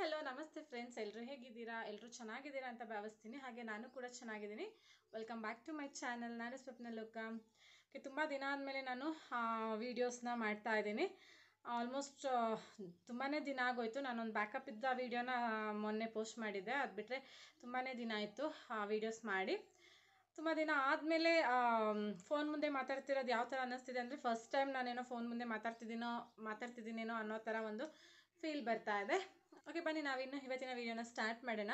hello ನಮಸ್ತೆ friends ಎಲ್ಲರೂ ಹೇಗಿದ್ದೀರಾ ಎಲ್ಲರೂ ಚೆನ್ನಾಗಿದ್ದೀರಾ ಅಂತ ಭಾವಿಸ್ತೀನಿ ಹಾಗೆ ನಾನು ಕೂಡ ಚೆನ್ನಾಗಿದ್ದೀನಿ welcome back to my channel ನಾನು ಸ್ವಪ್ನ ಲೋಕ ತುಂಬ ದಿನ ಆದಮೇಲೆ ನಾನು ವೀಡಿಯೋಸ್ನ ಮಾಡ್ತಾ ಇದ್ದೀನಿ ಆಲ್ಮೋಸ್ಟ್ ತುಂಬಾ ದಿನ ಆಗೋಯಿತು ನಾನೊಂದು ಬ್ಯಾಕಪ್ ಇದ್ದ ವೀಡಿಯೋನ ಮೊನ್ನೆ ಪೋಸ್ಟ್ ಮಾಡಿದ್ದೆ ಅದು ಬಿಟ್ಟರೆ ತುಂಬಾ ದಿನ ಆಯಿತು ಆ ವೀಡಿಯೋಸ್ ಮಾಡಿ ತುಂಬ ದಿನ ಆದಮೇಲೆ ಫೋನ್ ಮುಂದೆ ಮಾತಾಡ್ತಿರೋದು ಯಾವ ಥರ ಅನ್ನಿಸ್ತಿದೆ ಅಂದರೆ ಫಸ್ಟ್ ಟೈಮ್ ನಾನೇನೋ ಫೋನ್ ಮುಂದೆ ಮಾತಾಡ್ತಿದ್ದೀನೋ ಮಾತಾಡ್ತಿದ್ದೀನೇನೋ ಅನ್ನೋ ಥರ ಒಂದು ಫೀಲ್ ಬರ್ತಾ ಇದೆ ಓಕೆ ಬನ್ನಿ ನಾವಿನ್ನು ಇವತ್ತಿನ ವೀಡಿಯೋನ ಸ್ಟಾರ್ಟ್ ಮಾಡೋಣ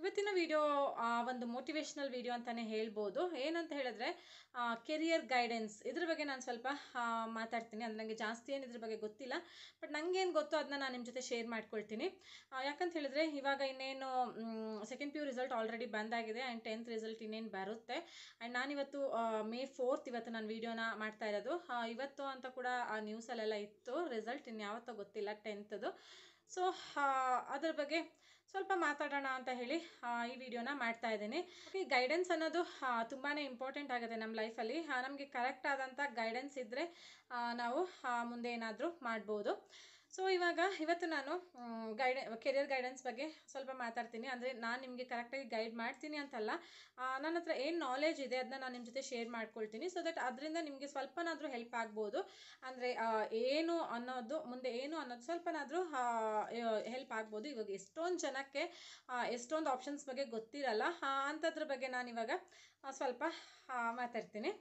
ಇವತ್ತಿನ ವೀಡಿಯೋ ಒಂದು ಮೋಟಿವೇಶ್ನಲ್ ವೀಡಿಯೋ ಅಂತಲೇ ಹೇಳ್ಬೋದು ಏನಂತ ಹೇಳಿದ್ರೆ ಕೆರಿಯರ್ ಗೈಡೆನ್ಸ್ ಇದ್ರ ಬಗ್ಗೆ ನಾನು ಸ್ವಲ್ಪ ಮಾತಾಡ್ತೀನಿ ಅಂದರೆ ನನಗೆ ಜಾಸ್ತಿ ಏನು ಇದ್ರ ಬಗ್ಗೆ ಗೊತ್ತಿಲ್ಲ ಬಟ್ ನನಗೇನು ಗೊತ್ತೋ ಅದನ್ನ ನಾನು ನಿಮ್ಮ ಜೊತೆ ಶೇರ್ ಮಾಡ್ಕೊಳ್ತೀನಿ ಯಾಕಂತ ಹೇಳಿದ್ರೆ ಇವಾಗ ಇನ್ನೇನು second P U result already ಬಂದಾಗಿದೆ ಆ್ಯಂಡ್ ಟೆಂತ್ ರಿಸಲ್ಟ್ ಇನ್ನೇನು ಬರುತ್ತೆ ಆ್ಯಂಡ್ ನಾನಿವತ್ತು ಮೇ ಫೋರ್ತ್ ಇವತ್ತು ನಾನು ವೀಡಿಯೋನ ಮಾಡ್ತಾ ಇರೋದು ಇವತ್ತು ಅಂತ ಕೂಡ ಆ ನ್ಯೂಸಲ್ಲೆಲ್ಲ ಇತ್ತು ರಿಸಲ್ಟ್ ಇನ್ನು ಯಾವತ್ತೋ ಗೊತ್ತಿಲ್ಲ ಟೆಂತದು ಸೊ ಅದ್ರ ಬಗ್ಗೆ ಸ್ವಲ್ಪ ಮಾತಾಡೋಣ ಅಂತ ಹೇಳಿ ಈ ವಿಡಿಯೋನ ಮಾಡ್ತಾ ಇದ್ದೀನಿ ಈ ಗೈಡೆನ್ಸ್ ಅನ್ನೋದು ತುಂಬಾ ಇಂಪಾರ್ಟೆಂಟ್ ಆಗುತ್ತೆ ನಮ್ಮ ಲೈಫಲ್ಲಿ ನಮಗೆ ಕರೆಕ್ಟ್ ಆದಂಥ ಗೈಡೆನ್ಸ್ ಇದ್ದರೆ ನಾವು ಮುಂದೆ ಏನಾದರೂ ಮಾಡ್ಬೋದು ಸೊ ಇವಾಗ ಇವತ್ತು ನಾನು ಗೈಡೆ ಕೆರಿಯರ್ ಗೈಡೆನ್ಸ್ ಬಗ್ಗೆ ಸ್ವಲ್ಪ ಮಾತಾಡ್ತೀನಿ ಅಂದರೆ ನಾನು ನಿಮಗೆ ಕರೆಕ್ಟಾಗಿ ಗೈಡ್ ಮಾಡ್ತೀನಿ ಅಂತಲ್ಲ ನನ್ನ ಹತ್ರ ಏನು ನಾಲೆಜ್ ಇದೆ ಅದನ್ನ ನಾನು ನಿಮ್ಮ ಜೊತೆ ಶೇರ್ ಮಾಡ್ಕೊಳ್ತೀನಿ ಸೊ ದಟ್ ಅದರಿಂದ ನಿಮಗೆ ಸ್ವಲ್ಪನಾದರೂ ಹೆಲ್ಪ್ ಆಗ್ಬೋದು ಅಂದರೆ ಏನು ಅನ್ನೋದು ಮುಂದೆ ಏನು ಅನ್ನೋದು ಸ್ವಲ್ಪನಾದರೂ ಹೆಲ್ಪ್ ಆಗ್ಬೋದು ಇವಾಗ ಎಷ್ಟೊಂದು ಜನಕ್ಕೆ ಎಷ್ಟೊಂದು ಆಪ್ಷನ್ಸ್ ಬಗ್ಗೆ ಗೊತ್ತಿರಲ್ಲ ಅಂಥದ್ರ ಬಗ್ಗೆ ನಾನಿವಾಗ ಸ್ವಲ್ಪ ಮಾತಾಡ್ತೀನಿ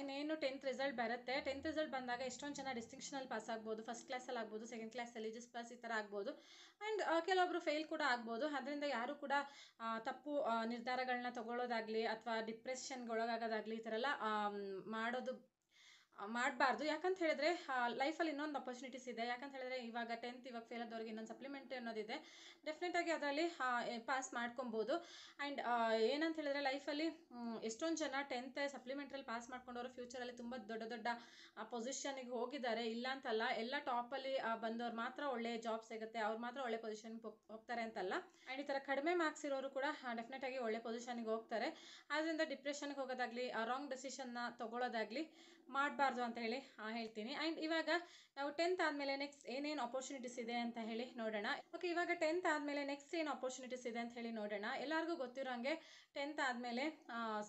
ಇನ್ನೇನು ಟೆಂತ್ ರಿಸಲ್ಟ್ ಬರುತ್ತೆ ಟೆಂತ್ ರಿಸಲ್ಟ್ ಬಂದಾಗ ಎಷ್ಟೊಂದು ಜನ ಡಿಸ್ಟಿಂಕ್ಷನಲ್ಲಿ ಪಾಸ್ ಆಗ್ಬೋದು ಫಸ್ಟ್ ಕ್ಲಾಸಲ್ಲಿ ಆಗ್ಬೋದು ಸೆಕೆಂಡ್ ಕ್ಲಾಸಲ್ಲಿ ಜಸ್ಟ್ ಪಾಸ್ ಈ ಥರ ಆಗ್ಬೋದು ಆ್ಯಂಡ್ ಕೆಲವೊಬ್ಬರು ಫೇಲ್ ಕೂಡ ಆಗ್ಬೋದು ಅದರಿಂದ ಯಾರು ಕೂಡ ತಪ್ಪು ನಿರ್ಧಾರಗಳನ್ನ ತಗೊಳ್ಳೋದಾಗಲಿ ಅಥವಾ ಡಿಪ್ರೆಷನ್ಗೆ ಒಳಗಾಗೋದಾಗಲಿ ಈ ಥರ ಎಲ್ಲ ಮಾಡೋದು ಮಾಡಬಾರ್ದು ಯಾಕಂತ ಹೇಳಿದ್ರೆ ಲೈಫಲ್ಲಿ ಇನ್ನೊಂದು ಅಪರ್ಚುನಿಟೀಸ್ ಇದೆ ಯಾಕಂತ ಹೇಳಿದ್ರೆ ಇವಾಗ ಟೆಂತ್ ಇವಾಗ ಫೇಲ್ ಆದವ್ರಿಗೆ ಇನ್ನೊಂದು ಸಪ್ಲಿಮೆಂಟ್ ಅನ್ನೋದಿದೆ ಡೆಫಿನೆಟಾಗಿ ಅದರಲ್ಲಿ ಪಾಸ್ ಮಾಡ್ಕೊಬೋದು ಆ್ಯಂಡ್ ಏನಂತ ಹೇಳಿದ್ರೆ ಲೈಫಲ್ಲಿ ಎಷ್ಟೊಂದು ಜನ ಟೆಂತ್ ಸಪ್ಲಿಮೆಂಟ್ರಲ್ಲಿ ಪಾಸ್ ಮಾಡ್ಕೊಂಡವರು ಫ್ಯೂಚರಲ್ಲಿ ತುಂಬ ದೊಡ್ಡ ದೊಡ್ಡ ಪೊಸಿಷನಿಗೆ ಹೋಗಿದ್ದಾರೆ ಇಲ್ಲ ಅಂತಲ್ಲ ಎಲ್ಲ ಟಾಪಲ್ಲಿ ಬಂದವ್ರು ಮಾತ್ರ ಒಳ್ಳೆ ಜಾಬ್ ಸಿಗುತ್ತೆ ಅವ್ರು ಮಾತ್ರ ಒಳ್ಳೆ ಪೊಸಿಷನ್ಗೆ ಹೋಗ್ತಾರೆ ಅಂತಲ್ಲ ಆ್ಯಂಡ್ ಈ ಥರ ಕಡಿಮೆ ಮಾರ್ಕ್ಸ್ ಇರೋರು ಕೂಡ ಆಗಿ ಒಳ್ಳೆ ಪೊಸಿಷನ್ಗೆ ಹೋಗ್ತಾರೆ ಆದ್ದರಿಂದ ಡಿಪ್ರೆಷನ್ಗೆ ಹೋಗೋದಾಗಲಿ ರಾಂಗ್ ಡಿಸಿಷನ್ನ ತೊಗೊಳೋದಾಗಲಿ ಮಾಡಬಾರ್ದು ಅಂತ ಹೇಳಿ ಹೇಳ್ತೀನಿ ಆ್ಯಂಡ್ ಇವಾಗ ನಾವು ಟೆಂತ್ ಆದಮೇಲೆ ನೆಕ್ಸ್ಟ್ ಏನೇನು ಅಪರ್ಚುನಿಟೀಸ್ ಇದೆ ಅಂತ ಹೇಳಿ ನೋಡೋಣ ಓಕೆ ಇವಾಗ ಟೆಂತ್ ಆದಮೇಲೆ ನೆಕ್ಸ್ಟ್ ಏನು ಅಪರ್ಚುನಿಟೀಸ್ ಇದೆ ಅಂತ ಹೇಳಿ ನೋಡೋಣ ಎಲ್ಲರಿಗೂ ಗೊತ್ತಿರೋಂಗೆ ಟೆಂತ್ ಆದಮೇಲೆ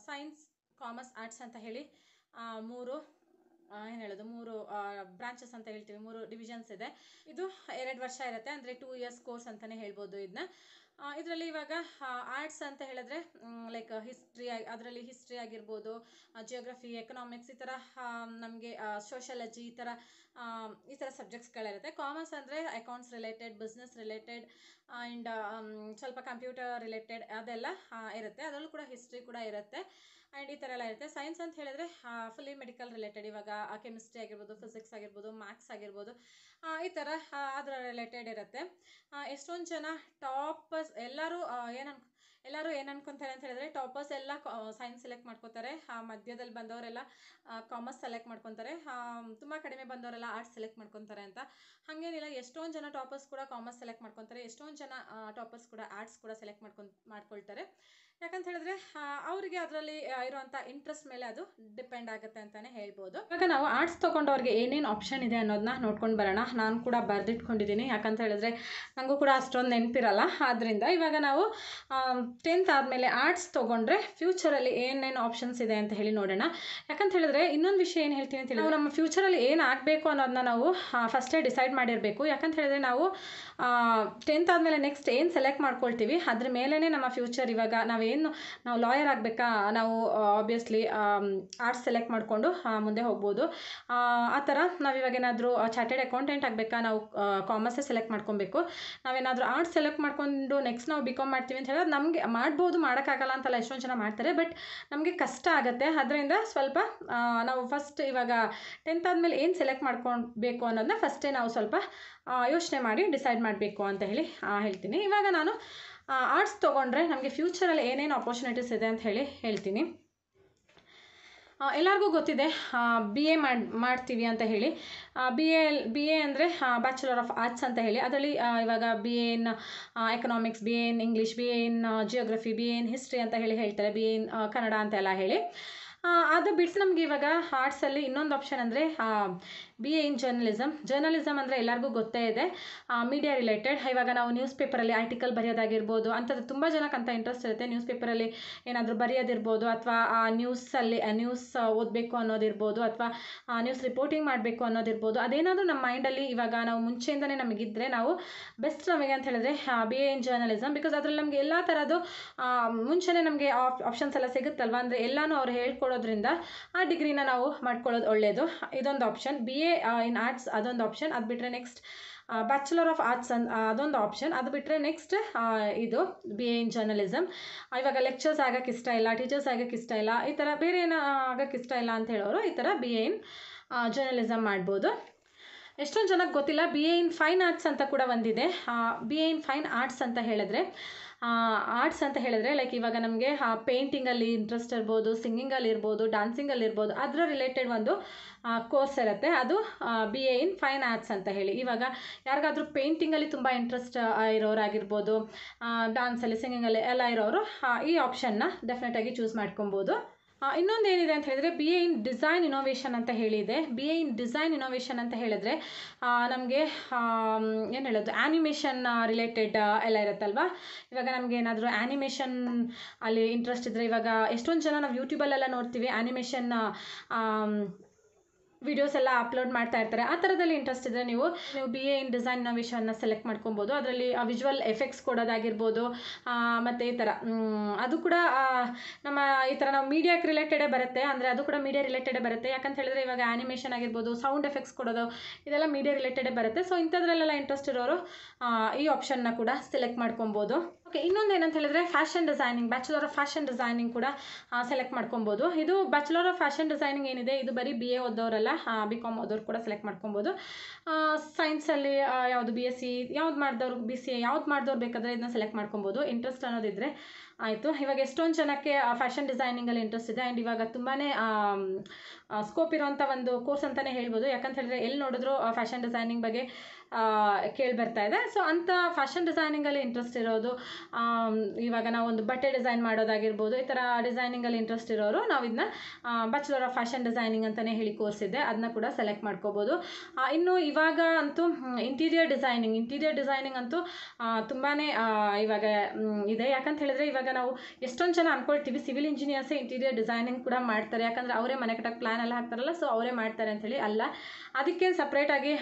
ಸೈನ್ಸ್ ಕಾಮರ್ಸ್ ಆರ್ಟ್ಸ್ ಅಂತ ಹೇಳಿ ಮೂರು ಏನು ಹೇಳೋದು ಮೂರು ಬ್ರಾಂಚಸ್ ಅಂತ ಹೇಳ್ತೀವಿ ಮೂರು ಡಿವಿಷನ್ಸ್ ಇದೆ ಇದು ಎರಡು ವರ್ಷ ಇರುತ್ತೆ ಅಂದರೆ ಟೂ ಇಯರ್ಸ್ ಕೋರ್ಸ್ ಅಂತಲೇ ಹೇಳ್ಬೋದು ಇದನ್ನ ಇದರಲ್ಲಿ ಇವಾಗ ಆರ್ಟ್ಸ್ ಅಂತ ಹೇಳಿದ್ರೆ ಲೈಕ್ ಹಿಸ್ಟ್ರಿ ಅದರಲ್ಲಿ ಹಿಸ್ಟ್ರಿ ಆಗಿರ್ಬೋದು ಜಿಯೋಗ್ರಫಿ ಎಕನಾಮಿಕ್ಸ್ ಈ ಥರ ನಮಗೆ ಸೋಷಲಜಿ ಈ ಥರ ಈ ಥರ ಸಬ್ಜೆಕ್ಟ್ಸ್ಗಳಿರುತ್ತೆ ಕಾಮರ್ಸ್ ಅಂದರೆ accounts related business related and ಸ್ವಲ್ಪ ಕಂಪ್ಯೂಟರ್ ರಿಲೇಟೆಡ್ ಅದೆಲ್ಲ ಇರುತ್ತೆ ಅದರಲ್ಲೂ ಕೂಡ ಹಿಸ್ಟ್ರಿ ಕೂಡ ಇರುತ್ತೆ ಆ್ಯಂಡ್ ಈ ಥರ ಎಲ್ಲ ಇರುತ್ತೆ ಸೈನ್ಸ್ ಅಂತ ಹೇಳಿದ್ರೆ ಫುಲ್ಲಿ ಮೆಡಿಕಲ್ ರಿಲೇಟೆಡ್ ಇವಾಗ ಕೆಮಿಸ್ಟ್ರಿ ಆಗಿರ್ಬೋದು ಫಿಸಿಕ್ಸ್ ಆಗಿರ್ಬೋದು ಮ್ಯಾಥ್ಸ್ ಆಗಿರ್ಬೋದು ಈ ಥರ ಅದರ ರಿಲೇಟೆಡ್ ಇರುತ್ತೆ ಎಷ್ಟೊಂದು ಜನ ಟಾಪರ್ಸ್ ಎಲ್ಲರೂ ಏನು ಅನ್ಕೊ ಎಲ್ಲರೂ ಏನು ಅನ್ಕೊತಾರೆ ಅಂತ ಹೇಳಿದ್ರೆ ಟಾಪರ್ಸ್ ಎಲ್ಲ ಸೈನ್ಸ್ ಸೆಲೆಕ್ಟ್ ಮಾಡ್ಕೋತಾರೆ ಮಧ್ಯದಲ್ಲಿ ಬಂದವರೆಲ್ಲ ಕಾಮರ್ಸ್ ಸೆಲೆಕ್ಟ್ ಮಾಡ್ಕೊತಾರೆ ತುಂಬ ಕಡಿಮೆ ಬಂದವರೆಲ್ಲ ಆರ್ಟ್ಸ್ ಸೆಲೆಕ್ಟ್ ಮಾಡ್ಕೊತಾರೆ ಅಂತ ಹಾಗೇನಿಲ್ಲ ಎಷ್ಟೊಂದು ಜನ ಟಾಪರ್ಸ್ ಕೂಡ ಕಾಮರ್ಸ್ ಸೆಲೆಕ್ಟ್ ಮಾಡ್ಕೊತಾರೆ ಎಷ್ಟೊಂದು ಜನ ಟಾಪರ್ಸ್ ಕೂಡ ಆರ್ಟ್ಸ್ ಕೂಡ ಸೆಲೆಕ್ಟ್ ಮಾಡ್ಕೊ ಮಾಡ್ಕೊಳ್ತಾರೆ ಯಾಕಂತ ಹೇಳಿದ್ರೆ ಅವರಿಗೆ ಅದರಲ್ಲಿ ಇರುವಂಥ ಇಂಟ್ರೆಸ್ಟ್ ಮೇಲೆ ಅದು ಡಿಪೆಂಡ್ ಆಗುತ್ತೆ ಅಂತಲೇ ಹೇಳ್ಬೋದು ಇವಾಗ ನಾವು ಆರ್ಟ್ಸ್ ತೊಗೊಂಡವ್ರಿಗೆ ಏನೇನು ಆಪ್ಷನ್ ಇದೆ ಅನ್ನೋದನ್ನ ನೋಡ್ಕೊಂಡು ಬರೋಣ ನಾನು ಕೂಡ ಬರೆದಿಟ್ಕೊಂಡಿದ್ದೀನಿ ಯಾಕಂತ ಹೇಳಿದ್ರೆ ನನಗೂ ಕೂಡ ಅಷ್ಟೊಂದು ನೆನಪಿರಲ್ಲ ಆದ್ದರಿಂದ ಇವಾಗ ನಾವು ಟೆಂತ್ ಆದಮೇಲೆ ಆರ್ಟ್ಸ್ ತೊಗೊಂಡ್ರೆ ಫ್ಯೂಚರಲ್ಲಿ ಏನೇನು ಆಪ್ಷನ್ಸ್ ಇದೆ ಅಂತ ಹೇಳಿ ನೋಡೋಣ ಯಾಕಂತ ಹೇಳಿದ್ರೆ ಇನ್ನೊಂದು ವಿಷಯ ಏನು ಹೇಳ್ತೀನಿ ಅಂತ ನಾವು ನಮ್ಮ ಫ್ಯೂಚರಲ್ಲಿ ಏನು ಆಗಬೇಕು ಅನ್ನೋದನ್ನ ನಾವು ಫಸ್ಟೇ ಡಿಸೈಡ್ ಮಾಡಿರಬೇಕು ಯಾಕಂತ ಹೇಳಿದ್ರೆ ನಾವು ಟೆಂತ್ ಆದಮೇಲೆ ನೆಕ್ಸ್ಟ್ ಏನು ಸೆಲೆಕ್ಟ್ ಮಾಡ್ಕೊಳ್ತೀವಿ ಅದ್ರ ಮೇಲೇ ನಮ್ಮ ಫ್ಯೂಚರ್ ಇವಾಗ ನಾವು ಏನು ನಾವು ಲಾಯರ್ ಆಗಬೇಕಾ ನಾವು ಆಬ್ವಿಯಸ್ಲಿ ಆರ್ಟ್ಸ್ ಸೆಲೆಕ್ಟ್ ಮಾಡಿಕೊಂಡು ಮುಂದೆ ಹೋಗ್ಬೋದು ಆ ಥರ ನಾವಿವಾಗೇನಾದರೂ ಚಾರ್ಟೆಡ್ ಅಕೌಂಟೆಂಟ್ ಆಗಬೇಕಾ ನಾವು ಕಾಮರ್ಸೇ ಸೆಲೆಕ್ಟ್ ಮಾಡ್ಕೊಬೇಕು ನಾವೇನಾದರೂ ಆರ್ಟ್ಸ್ ಸೆಲೆಕ್ಟ್ ಮಾಡಿಕೊಂಡು ನೆಕ್ಸ್ಟ್ ನಾವು ಬಿ ಕಾಮ್ ಮಾಡ್ತೀವಿ ಅಂತ ಹೇಳಿದ್ರೆ ನಮಗೆ ಮಾಡ್ಬೋದು ಮಾಡೋಕ್ಕಾಗಲ್ಲ ಅಂತೆಲ್ಲ ಎಷ್ಟೊಂದು ಜನ ಮಾಡ್ತಾರೆ ಬಟ್ ನಮಗೆ ಕಷ್ಟ ಆಗುತ್ತೆ ಅದರಿಂದ ಸ್ವಲ್ಪ ನಾವು ಫಸ್ಟ್ ಇವಾಗ ಟೆಂತ್ ಆದಮೇಲೆ ಏನು ಸೆಲೆಕ್ಟ್ ಮಾಡ್ಕೊಬೇಕು ಅನ್ನೋದನ್ನ ಫಸ್ಟೇ ನಾವು ಸ್ವಲ್ಪ ಯೋಚನೆ ಮಾಡಿ ಡಿಸೈಡ್ ಮಾಡಬೇಕು ಅಂತ ಹೇಳಿ ಹೇಳ್ತೀನಿ ಇವಾಗ ನಾನು ಆರ್ಟ್ಸ್ ತೊಗೊಂಡ್ರೆ ನಮಗೆ ಫ್ಯೂಚರಲ್ಲಿ ಏನೇನು ಆಪರ್ಚುನಿಟೀಸ್ ಇದೆ ಅಂತ ಹೇಳಿ ಹೇಳ್ತೀನಿ ಎಲ್ಲರಿಗೂ ಗೊತ್ತಿದೆ ಬಿ ಎ ಮಾಡಿ ಮಾಡ್ತೀವಿ ಅಂತ ಹೇಳಿ ಬಿ ಎ ಬಿ ಎ ಅಂದರೆ ಬ್ಯಾಚುಲರ್ ಆಫ್ ಆರ್ಟ್ಸ್ ಅಂತ ಹೇಳಿ ಅದರಲ್ಲಿ ಇವಾಗ B A in economics B A in English B A in geography B A in history ಅಂತ ಹೇಳಿ ಹೇಳ್ತಾರೆ ಬಿ ಎ ಇನ್ ಕನ್ನಡ ಅಂತೆಲ್ಲ ಹೇಳಿ ಅದು ಬಿಟ್ಟು ನಮಗೆ ಇವಾಗ ಆರ್ಟ್ಸಲ್ಲಿ ಇನ್ನೊಂದು ಆಪ್ಷನ್ ಅಂದರೆ B A in journalism journalism ಅಂದರೆ ಎಲ್ಲರಿಗೂ ಗೊತ್ತೇ ಇದೆ ಮೀಡಿಯಾ ರಿಲೇಟೆಡ್ ಇವಾಗ ನಾವು ನ್ಯೂಸ್ ಪೇಪರಲ್ಲಿ ಆರ್ಟಿಕಲ್ ಬರೆಯೋದಾಗಿರ್ಬೋದು ಅಂಥದ್ದು ತುಂಬ ಜನಕ್ಕೆ ಅಂತ ಇಂಟ್ರೆಸ್ಟ್ ಇರುತ್ತೆ ನ್ಯೂಸ್ ಪೇಪರಲ್ಲಿ ಏನಾದರೂ ಬರೆಯೋದಿರ್ಬೋದು ಅಥವಾ ಆ ನ್ಯೂಸಲ್ಲಿ ನ್ಯೂಸ್ ಓದಬೇಕು ಅನ್ನೋದಿರ್ಬೋದು ಅಥವಾ ನ್ಯೂಸ್ ರಿಪೋರ್ಟಿಂಗ್ ಮಾಡಬೇಕು ಅನ್ನೋದಿರ್ಬೋದು ಅದೇನಾದರೂ ನಮ್ಮ ಮೈಂಡಲ್ಲಿ ಇವಾಗ ನಾವು ಮುಂಚೆಯಿಂದಲೇ ನಮಗಿದ್ದರೆ ನಾವು ಬೆಸ್ಟ್ ನಮಗೆ ಅಂತ ಹೇಳಿದ್ರೆ B A in journalism because ಅದರಲ್ಲಿ ನಮಗೆ ಎಲ್ಲ ಥರದ್ದು ಮುಂಚೆನೇ ನಮಗೆ ಆಪ್ಷನ್ಸ್ ಎಲ್ಲ ಸಿಗುತ್ತಲ್ವ ಅಂದರೆ ಎಲ್ಲನೂ ಅವ್ರು ಹೇಳ್ಕೊಡೋದ್ರಿಂದ ಆ ಡಿಗ್ರಿನ ನಾವು ಮಾಡ್ಕೊಳ್ಳೋದು ಒಳ್ಳೆಯದು ಇದೊಂದು option B A in arts ಅದೊಂದು ಆಪ್ಷನ್ ಅದು ಬಿಟ್ಟರೆ ನೆಕ್ಸ್ಟ್ ಬ್ಯಾಚುಲರ್ ಆಫ್ ಆರ್ಟ್ಸ್ ಅನ್ ಅದೊಂದು ಆಪ್ಷನ್ ಅದು ಬಿಟ್ಟರೆ ನೆಕ್ಸ್ಟ್ ಇದು ಬಿ ಎ ಇನ್ ಜರ್ನಲಿಸಮ್ ಇವಾಗ ಲೆಕ್ಚರ್ಸ್ ಆಗೋಕ್ಕೆ ಇಷ್ಟ ಇಲ್ಲ ಟೀಚರ್ಸ್ ಆಗೋಕ್ಕೆ ಇಷ್ಟ ಇಲ್ಲ ಈ ಥರ ಬೇರೆ ಏನೋ ಆಗೋಕ್ಕೆ ಇಷ್ಟ ಇಲ್ಲ ಅಂತ ಹೇಳೋರು ಈ ಥರ ಬಿ ಎ ಇನ್ ಜರ್ನಲಿಸಮ್ ಮಾಡ್ಬೋದು ಎಷ್ಟೊಂದು ಜನಕ್ಕೆ ಗೊತ್ತಿಲ್ಲ B A in fine arts ಅಂತ ಕೂಡ ಒಂದಿದೆ B A in fine arts ಅಂತ ಹೇಳಿದ್ರೆ ಆರ್ಟ್ಸ್ ಅಂತ ಹೇಳಿದ್ರೆ ಲೈಕ್ ಇವಾಗ ನಮಗೆ ಪೇಂಟಿಂಗಲ್ಲಿ ಇಂಟ್ರೆಸ್ಟ್ ಇರ್ಬೋದು ಸಿಂಗಿಂಗಲ್ಲಿ ಇರ್ಬೋದು ಡ್ಯಾನ್ಸಿಂಗಲ್ಲಿ ಇರ್ಬೋದು ಅದರ ರಿಲೇಟೆಡ್ ಒಂದು ಕೋರ್ಸ್ ಇರುತ್ತೆ ಅದು B A in fine arts ಅಂತ ಹೇಳಿ ಇವಾಗ ಯಾರಿಗಾದರೂ ಪೇಂಟಿಂಗಲ್ಲಿ ತುಂಬ ಇಂಟ್ರೆಸ್ಟ್ ಇರೋರಾಗಿರ್ಬೋದು ಡ್ಯಾನ್ಸಲ್ಲಿ ಸಿಂಗಿಂಗಲ್ಲಿ ಎಲ್ಲ ಇರೋರು ಈ ಆಪ್ಷನ್ನ ಡೆಫಿನೆಟಾಗಿ ಚೂಸ್ ಮಾಡ್ಕೊಬೋದು ಇನ್ನೊಂದು ಏನಿದೆ ಅಂತ ಹೇಳಿದರೆ B A in design innovation ಅಂತ ಹೇಳಿದೆ B A in design innovation ಅಂತ ಹೇಳಿದ್ರೆ ನಮಗೆ ಏನು ಹೇಳೋದು ಆ್ಯನಿಮೇಷನ್ ರಿಲೇಟೆಡ್ ಎಲ್ಲ ಇರುತ್ತಲ್ವಾ ಇವಾಗ ನಮಗೆ ಏನಾದರೂ ಆ್ಯನಿಮೇಷನ್ ಅಲ್ಲಿ ಇಂಟ್ರೆಸ್ಟ್ ಇದ್ದರೆ ಇವಾಗ ಎಷ್ಟೊಂದು ಜನ ನಾವು ಯೂಟ್ಯೂಬಲ್ಲೆಲ್ಲ ನೋಡ್ತೀವಿ ಆ್ಯನಿಮೇಷನ್ ವಿಡಿಯೋಸ್ ಎಲ್ಲ ಅಪ್ಲೋಡ್ ಮಾಡ್ತಾ ಇರ್ತಾರೆ ಆ ಥರದಲ್ಲಿ ಇಂಟ್ರೆಸ್ಟ್ ಇದ್ದರೆ ನೀವು ನೀವು ಬಿ ಎ ಇನ್ ಡಿಸೈನ್ ಅನ್ನೋ ವಿಷಯವನ್ನು ಸೆಲೆಕ್ಟ್ ಮಾಡ್ಕೊಬೋದು ಅದರಲ್ಲಿ ವಿಜುವಲ್ ಎಫೆಕ್ಟ್ಸ್ ಕೊಡೋದಾಗಿರ್ಬೋದು ಮತ್ತು ಈ ಥರ ಅದು ಕೂಡ ನಮ್ಮ ಈ ಥರ ನಾವು ಮೀಡಿಯಾಕ್ಕೆ ರಿಲೇಟೆಡೇ ಬರುತ್ತೆ ಅಂದರೆ ಅದು ಕೂಡ ಮೀಡಿಯಾ ರಿಲೇಟೆಡೇ ಬರುತ್ತೆ ಯಾಕಂತ ಹೇಳಿದ್ರೆ ಇವಾಗ ಆ್ಯನಿಮೇಷನ್ ಆಗಿರ್ಬೋದು ಸೌಂಡ್ ಎಫೆಕ್ಟ್ಸ್ ಕೊಡೋದು ಇದೆಲ್ಲ ಮೀಡಿಯಾ ರಿಲೇಟೆಡೇ ಬರುತ್ತೆ ಸೊ ಇಂಥದ್ರಲ್ಲೆಲ್ಲ ಇಂಟ್ರೆಸ್ಟ್ ಇರೋರು ಈ ಆಪ್ಷನ್ನ ಕೂಡ ಸೆಲೆಕ್ಟ್ ಮಾಡ್ಕೊಬೋದು ಓಕೆ ಇನ್ನೊಂದು ಏನಂತ ಹೇಳಿದ್ರೆ fashion designing bachelor of fashion designing ಕೂಡ ಸೆಲೆಕ್ಟ್ ಮಾಡ್ಕೊಬೋದು ಇದು ಬ್ಯಾಚುಲರ್ ಆಫ್ ಫ್ಯಾಷನ್ ಡಿಸೈನಿಂಗ್ ಏನಿದೆ ಇದು ಬರೀ ಬಿ ಎ ಓದೋರೆಲ್ಲ ಬಿ ಕಾಮ್ ಓದೋರು ಕೂಡ ಸೆಲೆಕ್ಟ್ ಮಾಡ್ಕೊಬೋದು ಸೈನ್ಸಲ್ಲಿ ಯಾವುದು ಬಿ ಎಸ್ ಸಿ ಯಾವ್ದು ಮಾಡಿದವ್ರು ಬಿ ಸಿ ಎ ಯಾವ್ದು ಮಾಡಿದವ್ರು ಬೇಕಾದ್ರೆ ಇದನ್ನ ಸೆಲೆಕ್ಟ್ ಮಾಡ್ಕೊಬೋದು ಇಂಟ್ರೆಸ್ಟ್ ಅನ್ನೋದಿದ್ರೆ ಆಯಿತು ಇವಾಗ ಎಷ್ಟೊಂದು ಜನಕ್ಕೆ ಫ್ಯಾಷನ್ ಡಿಸೈನಿಂಗಲ್ಲಿ ಇಂಟ್ರೆಸ್ಟ್ ಇದೆ ಆ್ಯಂಡ್ ಇವಾಗ ತುಂಬಾ ಸ್ಕೋಪ್ ಇರೋಂಥ ಒಂದು ಕೋರ್ಸ್ ಅಂತಲೇ ಹೇಳ್ಬೋದು ಯಾಕಂತ ಹೇಳಿದ್ರೆ ಎಲ್ಲಿ ನೋಡಿದ್ರು ಫ್ಯಾಷನ್ ಡಿಸೈನಿಂಗ್ ಬಗ್ಗೆ ಕೇಳಿ ಬರ್ತಾ ಇದೆ ಸೊ ಅಂಥ ಫ್ಯಾಷನ್ ಡಿಸೈನಿಂಗಲ್ಲಿ ಇಂಟ್ರೆಸ್ಟ್ ಇರೋದು ಇವಾಗ ಒಂದು ಬಟ್ಟೆ ಡಿಸೈನ್ ಮಾಡೋದಾಗಿರ್ಬೋದು ಈ ಥರ ಡಿಸೈನಿಂಗಲ್ಲಿ ಇಂಟ್ರೆಸ್ಟ್ ಇರೋರು ನಾವು ಇದನ್ನ ಬ್ಯಾಚುಲರ್ ಆಫ್ ಫ್ಯಾಷನ್ ಡಿಸೈನಿಂಗ್ ಅಂತಲೇ ಹೇಳಿ ಕೋರ್ಸ್ ಇದೆ ಅದನ್ನ ಕೂಡ ಸೆಲೆಕ್ಟ್ ಮಾಡ್ಕೋಬೋದು ಇನ್ನು ಇವಾಗ ಅಂತೂ ಇಂಟೀರಿಯರ್ ಡಿಸೈನಿಂಗ್ ಇಂಟೀರಿಯರ್ ಡಿಸೈನಿಂಗ್ ಅಂತೂ ತುಂಬಾ ಇವಾಗ ಇದೆ ಯಾಕಂತ ಹೇಳಿದ್ರೆ ಇವಾಗ ನಾವು ಎಷ್ಟೊಂದು ಜನ ಅಂದ್ಕೊಳ್ತೀವಿ ಸಿವಿಲ್ ಇಂಜಿನಿಯರ್ಸೇ ಇಂಟೀರಿಯರ್ ಡಿಸೈನಿಂಗ್ ಕೂಡ ಮಾಡ್ತಾರೆ ಯಾಕಂದರೆ ಅವರೇ ಮನೆ ಕಟ್ಟಕ್ಕೆ ಪ್ಲ್ಯಾನ್ ಎಲ್ಲ ಹಾಕ್ತಾರಲ್ಲ ಸೊ ಅವರೇ ಮಾಡ್ತಾರೆ ಅಂಥೇಳಿ ಅಲ್ಲ ಅದಕ್ಕೆ ಸಪ್ರೇಟಾಗಿ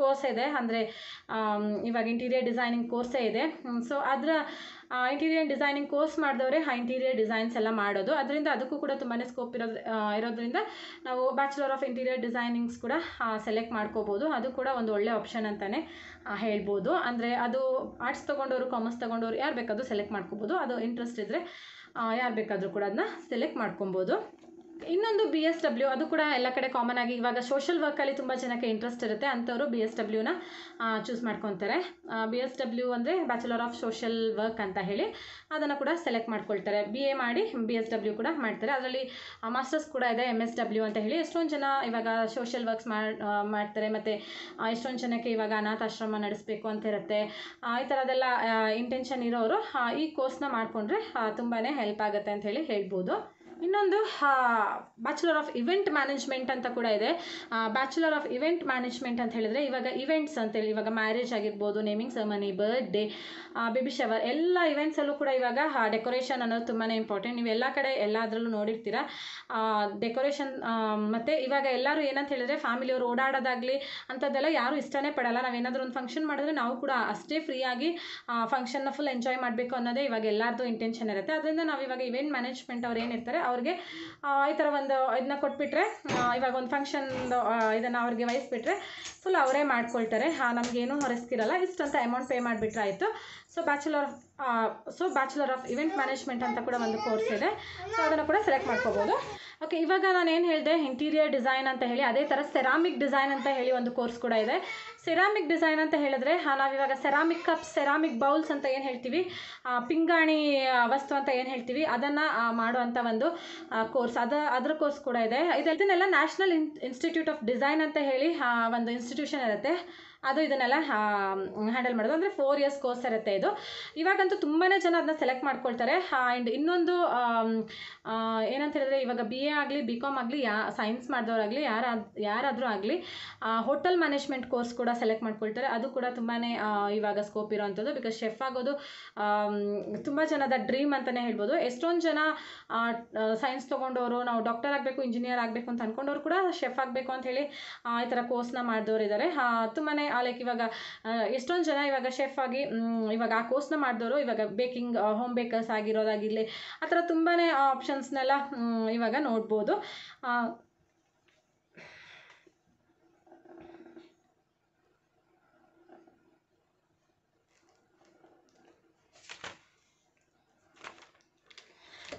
ಕೋರ್ಸ್ ಇದೆ ಅಂದರೆ ಇವಾಗ ಇಂಟೀರಿಯರ್ ಡಿಸೈನಿಂಗ್ ಕೋರ್ಸೇ ಇದೆ ಸೊ ಅದರ ಇಂಟೀರಿಯರ್ ಡಿಸೈನಿಂಗ್ ಕೋರ್ಸ್ ಮಾಡಿದವರೇ ಆ ಇಂಟೀರಿಯರ್ ಡಿಸೈನ್ಸ್ ಎಲ್ಲ ಮಾಡೋದು ಅದರಿಂದ ಅದಕ್ಕೂ ಕೂಡ ತುಂಬಾ ಸ್ಕೋಪ್ ಇರೋದ್ ಇರೋದ್ರಿಂದ ನಾವು ಬ್ಯಾಚುಲರ್ ಆಫ್ ಇಂಟೀರಿಯರ್ ಡಿಸೈನಿಂಗ್ಸ್ ಕೂಡ ಸೆಲೆಕ್ಟ್ ಮಾಡ್ಕೋಬೋದು ಅದು ಕೂಡ ಒಂದು ಒಳ್ಳೆ ಆಪ್ಷನ್ ಅಂತಲೇ ಹೇಳ್ಬೋದು ಅಂದರೆ ಅದು ಆರ್ಟ್ಸ್ ತೊಗೊಂಡವರು ಕಾಮರ್ಸ್ ತೊಗೊಂಡವ್ರು ಯಾರು ಬೇಕಾದರೂ ಸೆಲೆಕ್ಟ್ ಮಾಡ್ಕೋಬೋದು ಅದು ಇಂಟ್ರೆಸ್ಟ್ ಇದ್ದರೆ ಯಾರು ಬೇಕಾದರೂ ಕೂಡ ಅದನ್ನ ಸೆಲೆಕ್ಟ್ ಮಾಡ್ಕೊಬೋದು ಇನ್ನೊಂದು ಬಿ ಎಸ್ ಡಬ್ಲ್ಯೂ ಅದು ಕೂಡ ಎಲ್ಲ ಕಡೆ ಕಾಮನ್ ಆಗಿ ಇವಾಗ ಸೋಷಲ್ ವರ್ಕಲ್ಲಿ ತುಂಬ ಜನಕ್ಕೆ ಇಂಟ್ರೆಸ್ಟ್ ಇರುತ್ತೆ ಅಂಥವರು ಬಿ ಎಸ್ ಡಬ್ಲ್ಯೂನ ಚೂಸ್ ಮಾಡ್ಕೊತಾರೆ ಬಿ ಎಸ್ ಡಬ್ಲ್ಯೂ ಅಂದರೆ ಬ್ಯಾಚುಲರ್ ಆಫ್ ಸೋಷಲ್ ವರ್ಕ್ ಅಂತ ಹೇಳಿ ಅದನ್ನು ಕೂಡ ಸೆಲೆಕ್ಟ್ ಮಾಡ್ಕೊಳ್ತಾರೆ ಬಿ ಎ ಮಾಡಿ ಬಿ ಎಸ್ ಡಬ್ಲ್ಯೂ ಕೂಡ ಮಾಡ್ತಾರೆ ಅದರಲ್ಲಿ ಮಾಸ್ಟರ್ಸ್ ಕೂಡ ಇದೆ ಎಮ್ ಎಸ್ ಡಬ್ಲ್ಯೂ ಅಂತ ಹೇಳಿ ಎಷ್ಟೊಂದು ಜನ ಇವಾಗ ಸೋಷಲ್ ವರ್ಕ್ಸ್ ಮಾಡ್ತಾರೆ ಮತ್ತು ಎಷ್ಟೊಂದು ಜನಕ್ಕೆ ಇವಾಗ ಅನಾಥಾಶ್ರಮ ನಡೆಸಬೇಕು ಅಂತ ಇರುತ್ತೆ ಈ ಥರದೆಲ್ಲ ಇಂಟೆನ್ಷನ್ ಇರೋರು ಈ ಕೋರ್ಸ್ನ ಮಾಡಿಕೊಂಡ್ರೆ ತುಂಬಾ ಹೆಲ್ಪ್ ಆಗುತ್ತೆ ಅಂತ ಹೇಳಿ ಹೇಳ್ಬೋದು ಇನ್ನೊಂದು ಬ್ಯಾಚುಲರ್ ಆಫ್ ಇವೆಂಟ್ ಮ್ಯಾನೇಜ್ಮೆಂಟ್ ಅಂತ ಕೂಡ ಇದೆ ಬ್ಯಾಚುಲರ್ ಆಫ್ ಇವೆಂಟ್ ಮ್ಯಾನೇಜ್ಮೆಂಟ್ ಅಂತ ಹೇಳಿದರೆ ಇವಾಗ ಇವೆಂಟ್ಸ್ ಅಂತೇಳಿ ಇವಾಗ ಮ್ಯಾರೇಜ್ ಆಗಿರ್ಬೋದು naming ceremony birthday baby shower ಎಲ್ಲ ಇವೆಂಟ್ಸಲ್ಲೂ ಕೂಡ ಇವಾಗ ಡೆಕೋರೇಷನ್ ಅನ್ನೋದು ತುಂಬಾ ಇಂಪಾರ್ಟೆಂಟ್ ನೀವು ಎಲ್ಲ ಕಡೆ ಅದರಲ್ಲೂ ನೋಡಿರ್ತೀರ ಡೆಕೋರೇಷನ್ ಮತ್ತು ಇವಾಗ ಎಲ್ಲರೂ ಏನಂತ ಹೇಳಿದರೆ ಫ್ಯಾಮಿಲಿಯವರು ಓಡಾಡೋದಾಗಲಿ ಅಂಥದ್ದೆಲ್ಲ ಯಾರೂ ಇಷ್ಟನೇ ಪಡಲ್ಲ ನಾವೇನಾದರೂ ಒಂದು ಫಂಕ್ಷನ್ ಮಾಡಿದ್ರೆ ನಾವು ಕೂಡ ಅಷ್ಟೇ ಫ್ರೀಯಾಗಿ ಫಂಕ್ಷನ್ನ ಫುಲ್ ಎಂಜಾಯ್ ಮಾಡಬೇಕು ಅನ್ನೋದೇ ಇವಾಗ ಎಲ್ಲರದ್ದು ಇಂಟೆನ್ಷನ್ ಇರುತ್ತೆ ಅದರಿಂದ ನಾವು ಇವಾಗ ಇವೆಂಟ್ ಮ್ಯಾನೇಜ್ಮೆಂಟ್ ಅವ್ರು ಏನಿರ್ತಾರೆ ಅವ್ರಿಗೆ ಈ ಥರ ಒಂದು ಇದನ್ನ ಕೊಟ್ಬಿಟ್ರೆ ಇವಾಗ ಒಂದು ಫಂಕ್ಷನ್ದು ಇದನ್ನು ಅವ್ರಿಗೆ ವಹಿಸ್ಬಿಟ್ರೆ ಫುಲ್ ಅವರೇ ಮಾಡ್ಕೊಳ್ತಾರೆ ನಮಗೇನು ರಿಸ್ಕ್ ಇರೋಲ್ಲ ಇಷ್ಟು ಅಂತ ಅಮೌಂಟ್ ಪೇ ಮಾಡಿಬಿಟ್ರೆ ಆಯಿತು so bachelor so bachelor of event management ಅಂತ ಕೂಡ ಒಂದು ಕೋರ್ಸ್ ಇದೆ ಸೊ ಅದನ್ನು ಕೂಡ ಸೆಲೆಕ್ಟ್ ಮಾಡ್ಕೋಬೋದು ಓಕೆ ಇವಾಗ ನಾನು ಏನು ಹೇಳಿದೆ ಇಂಟೀರಿಯರ್ ಡಿಸೈನ್ ಅಂತ ಹೇಳಿ ಅದೇ ಥರ ಸೆರಾಮಿಕ್ ಡಿಸೈನ್ ಅಂತ ಹೇಳಿ ಒಂದು ಕೋರ್ಸ್ ಕೂಡ ಇದೆ ಸೆರಾಮಿಕ್ ಡಿಸೈನ್ ಅಂತ ಹೇಳಿದ್ರೆ ನಾವಿವಾಗ ಸೆರಾಮಿಕ್ ಕಪ್ಸ್ ಸೆರಾಮಿಕ್ ಬೌಲ್ಸ್ ಅಂತ ಏನು ಹೇಳ್ತೀವಿ ಪಿಂಗಾಣಿ ವಸ್ತು ಅಂತ ಏನು ಹೇಳ್ತೀವಿ ಅದನ್ನು ಮಾಡುವಂಥ ಒಂದು ಕೋರ್ಸ್ ಅದ ಅದರ ಕೋರ್ಸ್ ಕೂಡ ಇದೆ national national institute of design ಅಂತ ಹೇಳಿ ಒಂದು ಇನ್ಸ್ಟಿಟ್ಯೂಷನ್ ಇರುತ್ತೆ ಅದು ಇದನ್ನೆಲ್ಲ ಹ್ಯಾಂಡಲ್ ಮಾಡೋದು ಅಂದರೆ ಫೋರ್ ಇಯರ್ಸ್ ಕೋರ್ಸ್ ಇರುತ್ತೆ ಇದು ಇವಾಗಂತೂ ತುಂಬಾ ಜನ ಅದನ್ನ ಸೆಲೆಕ್ಟ್ ಮಾಡ್ಕೊಳ್ತಾರೆ ಆ್ಯಂಡ್ ಇನ್ನೊಂದು ಏನಂತ ಹೇಳಿದ್ರೆ ಇವಾಗ ಬಿ ಎ ಆಗಲಿ ಬಿ ಕಾಮ್ ಆಗಲಿ ಯಾ ಸೈನ್ಸ್ ಮಾಡಿದವರಾಗಲಿ ಯಾರು ಯಾರಾದರೂ ಆಗಲಿ ಹೋಟೆಲ್ ಮ್ಯಾನೇಜ್ಮೆಂಟ್ ಕೋರ್ಸ್ ಕೂಡ ಸೆಲೆಕ್ಟ್ ಮಾಡ್ಕೊಳ್ತಾರೆ ಅದು ಕೂಡ ತುಂಬಾ ಇವಾಗ ಸ್ಕೋಪ್ ಇರೋವಂಥದ್ದು ಬಿಕಾಸ್ ಶೆಫ್ ಆಗೋದು ತುಂಬ ಜನದ ಡ್ರೀಮ್ ಅಂತಲೇ ಹೇಳ್ಬೋದು ಎಷ್ಟೊಂದು ಜನ ಸೈನ್ಸ್ ತೊಗೊಂಡವರು ನಾವು ಡಾಕ್ಟರ್ ಆಗಬೇಕು ಇಂಜಿನಿಯರ್ ಆಗಬೇಕು ಅಂತ ಅಂದ್ಕೊಂಡವ್ರು ಕೂಡ ಶೆಫ್ ಆಗಬೇಕು ಅಂತ ಹೇಳಿ ಈ ಥರ ಕೋರ್ಸ್ನ ಮಾಡಿದವರು ಇದ್ದಾರೆ ತುಂಬಾ ಲೈಕ್ ಇವಾಗ ಎಷ್ಟೊಂದು ಜನ ಇವಾಗ ಶೆಫ್ ಆಗಿ ಇವಾಗ ಆ ಕೋರ್ಸ್ನ ಮಾಡಿದವರು ಇವಾಗ ಬೇಕಿಂಗ್ ಹೋಮ್ ಬೇಕರ್ಸ್ ಆಗಿರೋದಾಗಿರಲಿ ಆ ಥರ ತುಂಬಾ ಆಪ್ಷನ್ಸ್ನೆಲ್ಲ ಇವಾಗ ನೋಡ್ಬೋದು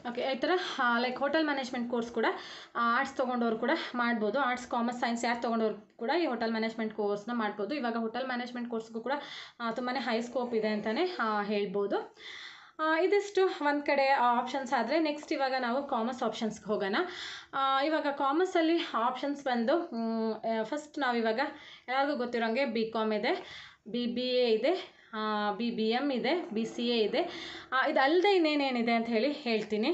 ಓಕೆ ಈ ಥರ ಲೈಕ್ ಹೋಟೆಲ್ ಮ್ಯಾನೇಜ್ಮೆಂಟ್ ಕೋರ್ಸ್ ಕೂಡ ಆರ್ಟ್ಸ್ ತೊಗೊಂಡವ್ರು ಕೂಡ ಮಾಡ್ಬೋದು ಆರ್ಟ್ಸ್ ಕಾಮರ್ಸ್ ಸೈನ್ಸ್ ಯಾರು ತೊಗೊಂಡವ್ರು ಕೂಡ ಈ ಹೋಟೆಲ್ ಮ್ಯಾನೇಜ್ಮೆಂಟ್ ಕೋರ್ಸ್ನ ಮಾಡ್ಬೋದು ಇವಾಗ ಹೋಟೆಲ್ ಮ್ಯಾನೇಜ್ಮೆಂಟ್ ಕೋರ್ಸ್ಗೂ ಕೂಡ ತುಂಬಾ ಹೈ ಸ್ಕೋಪ್ ಇದೆ ಅಂತಲೇ ಹೇಳ್ಬೋದು ಇದಿಷ್ಟು ಒಂದು ಕಡೆ ಆಪ್ಷನ್ಸ್ ಆದರೆ ನೆಕ್ಸ್ಟ್ ಇವಾಗ ನಾವು ಕಾಮರ್ಸ್ ಆಪ್ಷನ್ಸ್ಗೆ ಹೋಗೋಣ ಇವಾಗ ಕಾಮರ್ಸಲ್ಲಿ ಆಪ್ಷನ್ಸ್ ಬಂದು ಫಸ್ಟ್ ನಾವು ಇವಾಗ ಎಲ್ಲರಿಗೂ ಗೊತ್ತಿರೋಂಗೆ ಬಿ ಕಾಮ್ ಇದೆ ಬಿ ಬಿ ಎ ಇದೆ ಬಿ ಬಿ ಎಮ್ ಇದೆ ಬಿ ಸಿ ಎ ಇದೆ ಇದು ಅಲ್ಲದೆ ಇನ್ನೇನೇನಿದೆ ಅಂತ ಹೇಳಿ ಹೇಳ್ತೀನಿ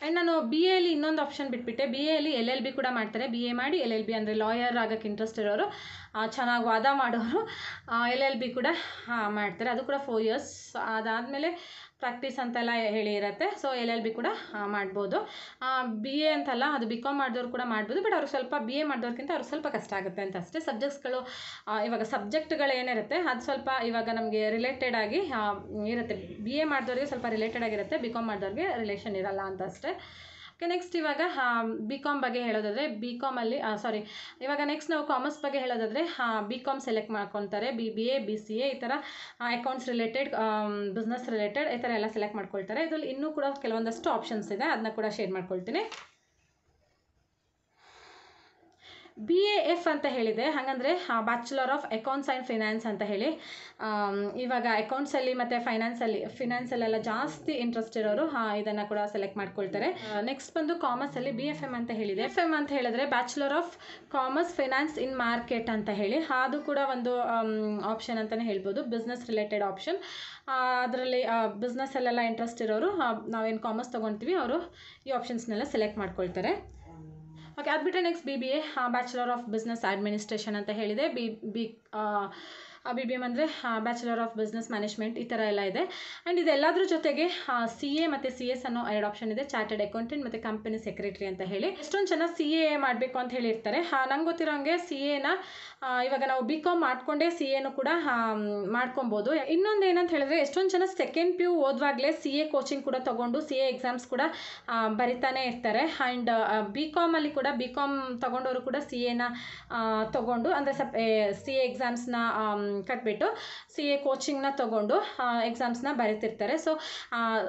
ಆ್ಯಂಡ್ ನಾನು ಬಿ ಎಲ್ಲಿ ಇನ್ನೊಂದು ಆಪ್ಷನ್ ಬಿಟ್ಬಿಟ್ಟೆ ಬಿ ಎಲ್ಲಿ ಎಲ್ ಎಲ್ ಬಿ ಕೂಡ ಮಾಡ್ತಾರೆ ಬಿ ಎ ಮಾಡಿ ಎಲ್ ಎಲ್ ಬಿ ಅಂದರೆ ಲಾಯರ್ ಆಗೋಕ್ಕೆ ಇಂಟ್ರೆಸ್ಟ್ ಇರೋರು ಚೆನ್ನಾಗಿ ವಾದ ಮಾಡೋರು ಎಲ್ ಎಲ್ ಬಿ ಕೂಡ ಮಾಡ್ತಾರೆ ಅದು ಕೂಡ ಫೋರ್ ಇಯರ್ಸ್ ಅದಾದಮೇಲೆ ಪ್ರಾಕ್ಟೀಸ್ ಅಂತೆಲ್ಲ ಹೇಳಿರುತ್ತೆ ಸೊ ಎಲ್ ಎಲ್ ಬಿ ಕೂಡ ಮಾಡ್ಬೋದು ಬಿ ಎ ಅಂತಲ್ಲ ಅದು ಬಿ ಕಾಮ್ ಮಾಡಿದವ್ರು ಕೂಡ ಮಾಡ್ಬೋದು ಬಟ್ ಅವ್ರು ಸ್ವಲ್ಪ ಬಿ ಎ ಮಾಡಿದವ್ರಿಗಿಂತ ಅವ್ರಿಗೆ ಸ್ವಲ್ಪ ಕಷ್ಟ ಆಗುತ್ತೆ ಅಂತ ಅಷ್ಟೇ ಸಬ್ಜೆಕ್ಟ್ಸ್ಗಳು ಇವಾಗ ಸಬ್ಜೆಕ್ಟ್ಗಳು ಏನಿರುತ್ತೆ ಅದು ಸ್ವಲ್ಪ ಇವಾಗ ನಮಗೆ ರಿಲೇಟೆಡ್ ಆಗಿ ಇರುತ್ತೆ ಬಿ ಎ ಮಾಡಿದವ್ರಿಗೆ ಸ್ವಲ್ಪ ರಿಲೇಟೆಡ್ ಆಗಿರುತ್ತೆ ಬಿ ಕಾಮ್ ಮಾಡಿದವ್ರಿಗೆ ರಿಲೇಷನ್ ಇರಲ್ಲ ಅಂತ ಅಷ್ಟೇ ನೆಕ್ಸ್ಟ್ ಇವಾಗ ಬಿ ಕಾಮ್ ಬಗ್ಗೆ ಹೇಳೋದಾದರೆ ಬಿ ಕಾಮಲ್ಲಿ ಸಾರಿ ಇವಾಗ ನೆಕ್ಸ್ಟ್ ನಾವು ಕಾಮರ್ಸ್ ಬಗ್ಗೆ ಹೇಳೋದಾದರೆ ಬಿ ಕಾಮ್ ಸೆಲೆಕ್ಟ್ ಮಾಡ್ಕೊತಾರೆ B B A B C A ಈ ಥರ ಅಕೌಂಟ್ಸ್ ರಿಲೇಟೆಡ್ ಬಿಸ್ನೆಸ್ ರಿಲೇಟೆಡ್ ಈ ಥರ ಎಲ್ಲ ಸೆಲೆಕ್ಟ್ ಮಾಡ್ಕೊಳ್ತಾರೆ ಇದರಲ್ಲಿ ಇನ್ನೂ ಕೂಡ ಕೆಲವೊಂದಷ್ಟು ಆಪ್ಷನ್ಸ್ ಇದೆ ಅದನ್ನ ಕೂಡ ಶೇರ್ ಮಾಡ್ಕೊಳ್ತೀನಿ ಬಿ ಎ ಎಫ್ ಅಂತ ಹೇಳಿದೆ ಹಾಗಂದ್ರೆ bachelor of accounts and finance ಅಂತ ಹೇಳಿ ಇವಾಗ ಅಕೌಂಟ್ಸಲ್ಲಿ ಮತ್ತು ಫೈನಾನ್ಸಲ್ಲಿ ಫಿನಾನ್ಸಲ್ಲೆಲ್ಲ ಜಾಸ್ತಿ ಇಂಟ್ರೆಸ್ಟ್ ಇರೋರು ಇದನ್ನು ಕೂಡ ಸೆಲೆಕ್ಟ್ ಮಾಡ್ಕೊಳ್ತಾರೆ ನೆಕ್ಸ್ಟ್ ಬಂದು ಕಾಮರ್ಸಲ್ಲಿ ಬಿ ಎಫ್ ಎಮ್ ಅಂತ ಹೇಳಿದೆ ಎಫ್ ಎಮ್ ಅಂತ ಹೇಳಿದ್ರೆ bachelor of commerce finance in market ಅಂತ ಹೇಳಿ ಅದು ಕೂಡ ಒಂದು ಆಪ್ಷನ್ ಅಂತಲೇ ಹೇಳ್ಬೋದು ಬಿಸ್ನೆಸ್ ರಿಲೇಟೆಡ್ ಆಪ್ಷನ್ ಅದರಲ್ಲಿ ಬಿಸ್ನೆಸ್ಸಲ್ಲೆಲ್ಲ ಇಂಟ್ರೆಸ್ಟ್ ಇರೋರು ನಾವೇನು ಕಾಮರ್ಸ್ ತೊಗೊತೀವಿ ಅವರು ಈ ಆಪ್ಷನ್ಸ್ನೆಲ್ಲ ಸೆಲೆಕ್ಟ್ ಮಾಡ್ಕೊಳ್ತಾರೆ ಓಕೆ ಅದು ಬಿಟ್ಟರೆ next B B A bachelor of business administration ಅಂತ ಹೇಳಿದೆ B B B B M ಅಂದರೆ ಬ್ಯಾಚುಲರ್ ಆಫ್ ಬಿಸ್ನೆಸ್ ಮ್ಯಾನೇಜ್ಮೆಂಟ್ ಈ ಥರ ಎಲ್ಲ ಇದೆ ಆ್ಯಂಡ್ ಇದೆಲ್ಲದರ ಜೊತೆಗೆ ಸಿ ಎ ಮತ್ತು ಸಿ ಎಸ್ ಅನ್ನೋ ಎರಡು ಆಪ್ಷನ್ ಇದೆ ಚಾರ್ಟೆಡ್ ಅಕೌಂಟೆಂಟ್ ಮತ್ತು ಕಂಪನಿ ಸೆಕ್ರೆಟ್ರಿ ಅಂತ ಹೇಳಿ ಎಷ್ಟೊಂದು ಜನ ಸಿ ಎ ಮಾಡಬೇಕು ಅಂತ ಹೇಳಿರ್ತಾರೆ ನಂಗೆ ಗೊತ್ತಿರೋಂಗೆ ಸಿ ಎನ ಇವಾಗ ನಾವು ಬಿ ಕಾಮ್ ಮಾಡಿಕೊಂಡೇ ಸಿ ಎನು ಕೂಡ ಮಾಡ್ಕೊಬೋದು ಇನ್ನೊಂದು ಏನಂತ ಹೇಳಿದ್ರೆ ಎಷ್ಟೊಂದು ಜನ ಸೆಕೆಂಡ್ ಪಿ ಯು ಓದುವಾಗಲೇ ಸಿ ಎ ಕೋಚಿಂಗ್ ಕೂಡ ತೊಗೊಂಡು ಸಿ ಎ ಎಕ್ಸಾಮ್ಸ್ ಕೂಡ ಬರಿತಾನೆ ಇರ್ತಾರೆ ಆ್ಯಂಡ್ ಬಿ ಕಾಮಲ್ಲಿ ಕೂಡ ಬಿ ಕಾಮ್ ತೊಗೊಂಡವರು ಕೂಡ ಸಿ ಎನ ತೊಗೊಂಡು ಅಂದರೆ ಸಪ್ ಸಿ ಎ ಎಕ್ಸಾಮ್ಸ್ನ ಕಟ್ಬಿಟ್ಟು ಸಿ ಎ ಕೋಚಿಂಗ್ನ ತೊಗೊಂಡು ಎಕ್ಸಾಮ್ಸ್ನ ಬರೀತಿರ್ತಾರೆ ಸೊ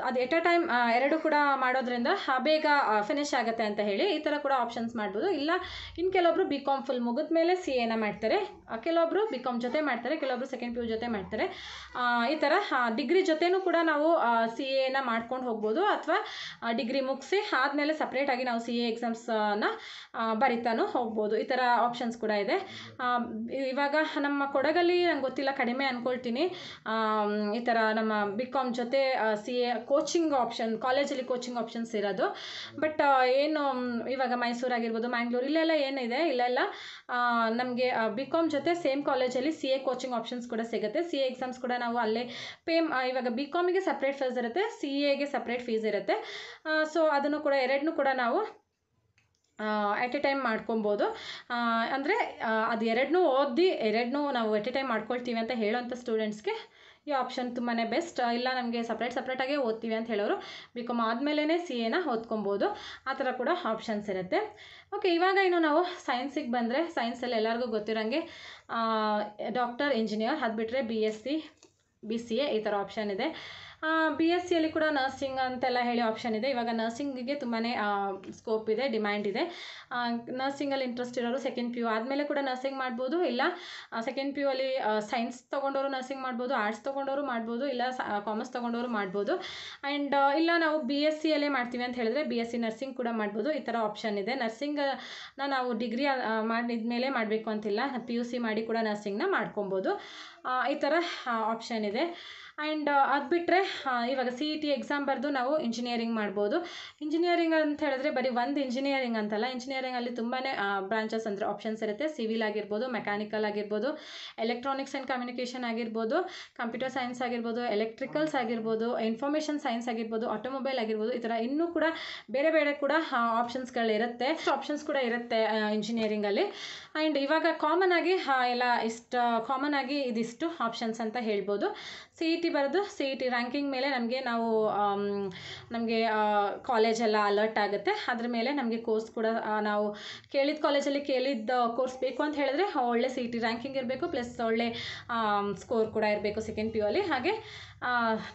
ಅದು ಎಟ್ ಅ ಟೈಮ್ ಎರಡು ಕೂಡ ಮಾಡೋದ್ರಿಂದ ಬೇಗ ಫಿನಿಶ್ ಆಗುತ್ತೆ ಅಂತ ಹೇಳಿ ಈ ಥರ ಕೂಡ ಆಪ್ಷನ್ಸ್ ಮಾಡ್ಬೋದು ಇಲ್ಲ ಇನ್ನು ಕೆಲವೊಬ್ರು ಬಿ ಕಾಮ್ ಫುಲ್ ಮುಗಿದ ಮೇಲೆ ಸಿ ಎನ ಮಾಡ್ತಾರೆ ಕೆಲವೊಬ್ರು ಬಿ ಕಾಮ್ ಜೊತೆ ಮಾಡ್ತಾರೆ ಕೆಲವೊಬ್ರು ಸೆಕೆಂಡ್ ಪಿ ಯು ಜೊತೆ ಮಾಡ್ತಾರೆ ಈ ಥರ ಡಿಗ್ರಿ ಜೊತೆನೂ ಕೂಡ ನಾವು ಸಿ ಎನ ಮಾಡ್ಕೊಂಡು ಹೋಗ್ಬೋದು ಅಥವಾ ಡಿಗ್ರಿ ಮುಗಿಸಿ ಆದಮೇಲೆ ಸಪ್ರೇಟಾಗಿ ನಾವು ಸಿ ಎ ಎಕ್ಸಾಮ್ಸನ್ನ ಬರಿತಾನೂ ಹೋಗ್ಬೋದು ಈ ಥರ ಆಪ್ಷನ್ಸ್ ಕೂಡ ಇದೆ ಇವಾಗ ನಮ್ಮ ಕೊಡಗಲ್ಲಿ ನಂಗೆ ಗೊತ್ತಿಲ್ಲ ಕಡಿಮೆ ಅಂದ್ಕೊಳ್ತೀನಿ ಈ ಥರ ನಮ್ಮ ಬಿ ಕಾಮ್ ಜೊತೆ ಸಿ ಎ ಕೋಚಿಂಗ್ ಆಪ್ಷನ್ ಕಾಲೇಜಲ್ಲಿ ಕೋಚಿಂಗ್ ಆಪ್ಷನ್ಸ್ ಇರೋದು ಬಟ್ ಏನು ಇವಾಗ ಮೈಸೂರು ಆಗಿರ್ಬೋದು ಮ್ಯಾಂಗ್ಳೂರು ಇಲ್ಲೆಲ್ಲ ಏನಿದೆ ಇಲ್ಲೆಲ್ಲ ನಮಗೆ ಬಿ ಕಾಮ್ ಜೊತೆ ಸೇಮ್ ಕಾಲೇಜಲ್ಲಿ ಸಿ ಎ ಕೋಚಿಂಗ್ ಆಪ್ಷನ್ಸ್ ಕೂಡ ಸಿಗುತ್ತೆ ಸಿ ಎ ಎಕ್ಸಾಮ್ಸ್ ಕೂಡ ನಾವು ಅಲ್ಲೇ ಪೇ ಇವಾಗ ಬಿ ಕಾಮಿಗೆ ಸಪ್ರೇಟ್ ಫೀಸ್ ಇರುತ್ತೆ ಸಿ ಎಗೆ ಸಪ್ರೇಟ್ ಫೀಸ್ ಇರುತ್ತೆ ಸೊ ಅದನ್ನು ಕೂಡ ಎರಡನ್ನೂ ಕೂಡ ನಾವು ಎಟ್ ಎ ಟೈಮ್ ಮಾಡ್ಕೊಬೋದು ಅಂದರೆ ಅದು ಎರಡನ್ನೂ ಓದಿ ಎರಡನ್ನೂ ನಾವು ಎಟ್ ಎ ಟೈಮ್ ಮಾಡ್ಕೊಳ್ತೀವಿ ಅಂತ ಹೇಳೋಂಥ ಸ್ಟೂಡೆಂಟ್ಸ್ಗೆ ಈ ಆಪ್ಷನ್ ತುಂಬಾ ಬೆಸ್ಟ್ ಇಲ್ಲ ನಮಗೆ ಸಪ್ರೇಟ್ ಸಪ್ರೇಟಾಗೆ ಓದ್ತೀವಿ ಅಂತ ಹೇಳೋರು ಬಿ ಕಾಮ್ ಆದಮೇಲೆ ಸಿ ಎನ ಓದ್ಕೊಬೋದು ಆ ಥರ ಕೂಡ ಆಪ್ಷನ್ಸ್ ಇರುತ್ತೆ ಓಕೆ ಇವಾಗ ಇನ್ನು ನಾವು ಸೈನ್ಸಿಗೆ ಬಂದರೆ ಸೈನ್ಸಲ್ಲಿ ಎಲ್ಲರಿಗೂ ಗೊತ್ತಿರೋಂಗೆ ಡಾಕ್ಟರ್ ಇಂಜಿನಿಯರ್ ಅದು ಬಿಟ್ಟರೆ B S C B C A ಈ ಥರ ಆಪ್ಷನ್ ಇದೆ ಬಿ ಎಸ್ ಸಿಯಲ್ಲಿ ಕೂಡ ನರ್ಸಿಂಗ್ ಅಂತೆಲ್ಲ ಹೇಳಿ ಆಪ್ಷನ್ ಇದೆ ಇವಾಗ ನರ್ಸಿಂಗಿಗೆ ತುಂಬಾ ಸ್ಕೋಪ್ ಇದೆ ಡಿಮ್ಯಾಂಡ್ ಇದೆ ನರ್ಸಿಂಗಲ್ಲಿ ಇಂಟ್ರೆಸ್ಟ್ ಇರೋರು ಸೆಕೆಂಡ್ ಪಿ ಯು ಆದಮೇಲೆ ಕೂಡ ನರ್ಸಿಂಗ್ ಮಾಡ್ಬೋದು ಇಲ್ಲ ಸೆಕೆಂಡ್ ಪಿ ಯು ಅಲ್ಲಿ ಸೈನ್ಸ್ ತೊಗೊಂಡವರು ನರ್ಸಿಂಗ್ ಮಾಡ್ಬೋದು ಆರ್ಟ್ಸ್ ತೊಗೊಂಡವರು ಮಾಡ್ಬೋದು ಇಲ್ಲ ಕಾಮರ್ಸ್ ತೊಗೊಂಡವರು ಮಾಡ್ಬೋದು ಆ್ಯಂಡ್ ಇಲ್ಲ ನಾವು ಬಿ ಎಸ್ ಸಿಯಲ್ಲೇ ಮಾಡ್ತೀವಿ ಅಂತ ಹೇಳಿದ್ರೆ ಬಿ ಎಸ್ ಸಿ ನರ್ಸಿಂಗ್ ಕೂಡ ಮಾಡ್ಬೋದು ಈ ಥರ ಆಪ್ಷನ್ ಇದೆ ನರ್ಸಿಂಗನ್ನ ನಾವು ಡಿಗ್ರಿ ಮಾಡಿದ ಮೇಲೆ ಮಾಡಬೇಕು ಅಂತಿಲ್ಲ ಪಿ ಯು ಸಿ ಮಾಡಿ ಕೂಡ ನರ್ಸಿಂಗ್ನ ಮಾಡ್ಕೊಬೋದು ಈ ಥರ ಆಪ್ಷನ್ ಇದೆ ಆ್ಯಂಡ್ ಅದು ಬಿಟ್ಟರೆ ಇವಾಗ ಸಿ ಇ ಟಿ ಎಕ್ಸಾಮ್ ಬರೆದು ನಾವು ಇಂಜಿನಿಯರಿಂಗ್ ಮಾಡ್ಬೋದು ಇಂಜಿನಿಯರಿಂಗ್ ಅಂತ ಹೇಳಿದ್ರೆ ಬರೀ ಒಂದು ಇಂಜಿನಿಯರಿಂಗ್ ಅಂತಲ್ಲ ಇಂಜಿನಿಯರಿಂಗಲ್ಲಿ ತುಂಬಾ ಬ್ರಾಂಚಸ್ ಅಂದರೆ ಆಪ್ಷನ್ಸ್ ಇರುತ್ತೆ ಸಿವಿಲ್ ಆಗಿರ್ಬೋದು ಮೆಕ್ಯಾನಿಕಲ್ ಆಗಿರ್ಬೋದು ಎಲೆಕ್ಟ್ರಾನಿಕ್ಸ್ ಆ್ಯಂಡ್ ಕಮ್ಯುನಿಕೇಷನ್ ಆಗಿರ್ಬೋದು ಕಂಪ್ಯೂಟರ್ ಸೈನ್ಸ್ ಆಗಿರ್ಬೋದು ಎಲೆಕ್ಟ್ರಿಕಲ್ಸ್ ಆಗಿರ್ಬೋದು ಇನ್ಫಾರ್ಮೇಷನ್ ಸೈನ್ಸ್ ಆಗಿರ್ಬೋದು ಆಟೋಮೊಬೈಲ್ ಆಗಿರ್ಬೋದು ಈ ಥರ ಇನ್ನೂ ಕೂಡ ಬೇರೆ ಬೇರೆ ಕೂಡ ಆಪ್ಷನ್ಸ್ಗಳಿರುತ್ತೆ ಆಪ್ಷನ್ಸ್ ಕೂಡ ಇರುತ್ತೆ ಇಂಜಿನಿಯರಿಂಗಲ್ಲಿ ಆ್ಯಂಡ್ ಇವಾಗ ಕಾಮನ್ ಆಗಿ ಎಲ್ಲ ಇಷ್ಟು ಕಾಮನ್ ಆಗಿ ಇದಿಷ್ಟು ಆಪ್ಷನ್ಸ್ ಅಂತ ಹೇಳ್ಬೋದು ಸಿ ಇ ಟಿ ಬರೆದು ಸಿ ಇ ಟಿ ರ್ಯಾಂಕಿಂಗ್ ಮೇಲೆ ನಮಗೆ ನಾವು ನಮಗೆ ಕಾಲೇಜೆಲ್ಲ ಅಲರ್ಟ್ ಆಗುತ್ತೆ ಅದ್ರ ಮೇಲೆ ನಮಗೆ ಕೋರ್ಸ್ ಕೂಡ ನಾವು ಕೇಳಿದ ಕಾಲೇಜಲ್ಲಿ ಕೇಳಿದ್ದ ಕೋರ್ಸ್ ಬೇಕು ಅಂತ ಹೇಳಿದ್ರೆ ಒಳ್ಳೆ ಸಿ ಇ ಟಿ ರ್ಯಾಂಕಿಂಗ್ ಇರಬೇಕು ಪ್ಲಸ್ ಒಳ್ಳೆ ಸ್ಕೋರ್ um, ಕೂಡ ಇರಬೇಕು ಸೆಕೆಂಡ್ ಪಿ ಯು ಅಲ್ಲಿ ಹಾಗೆ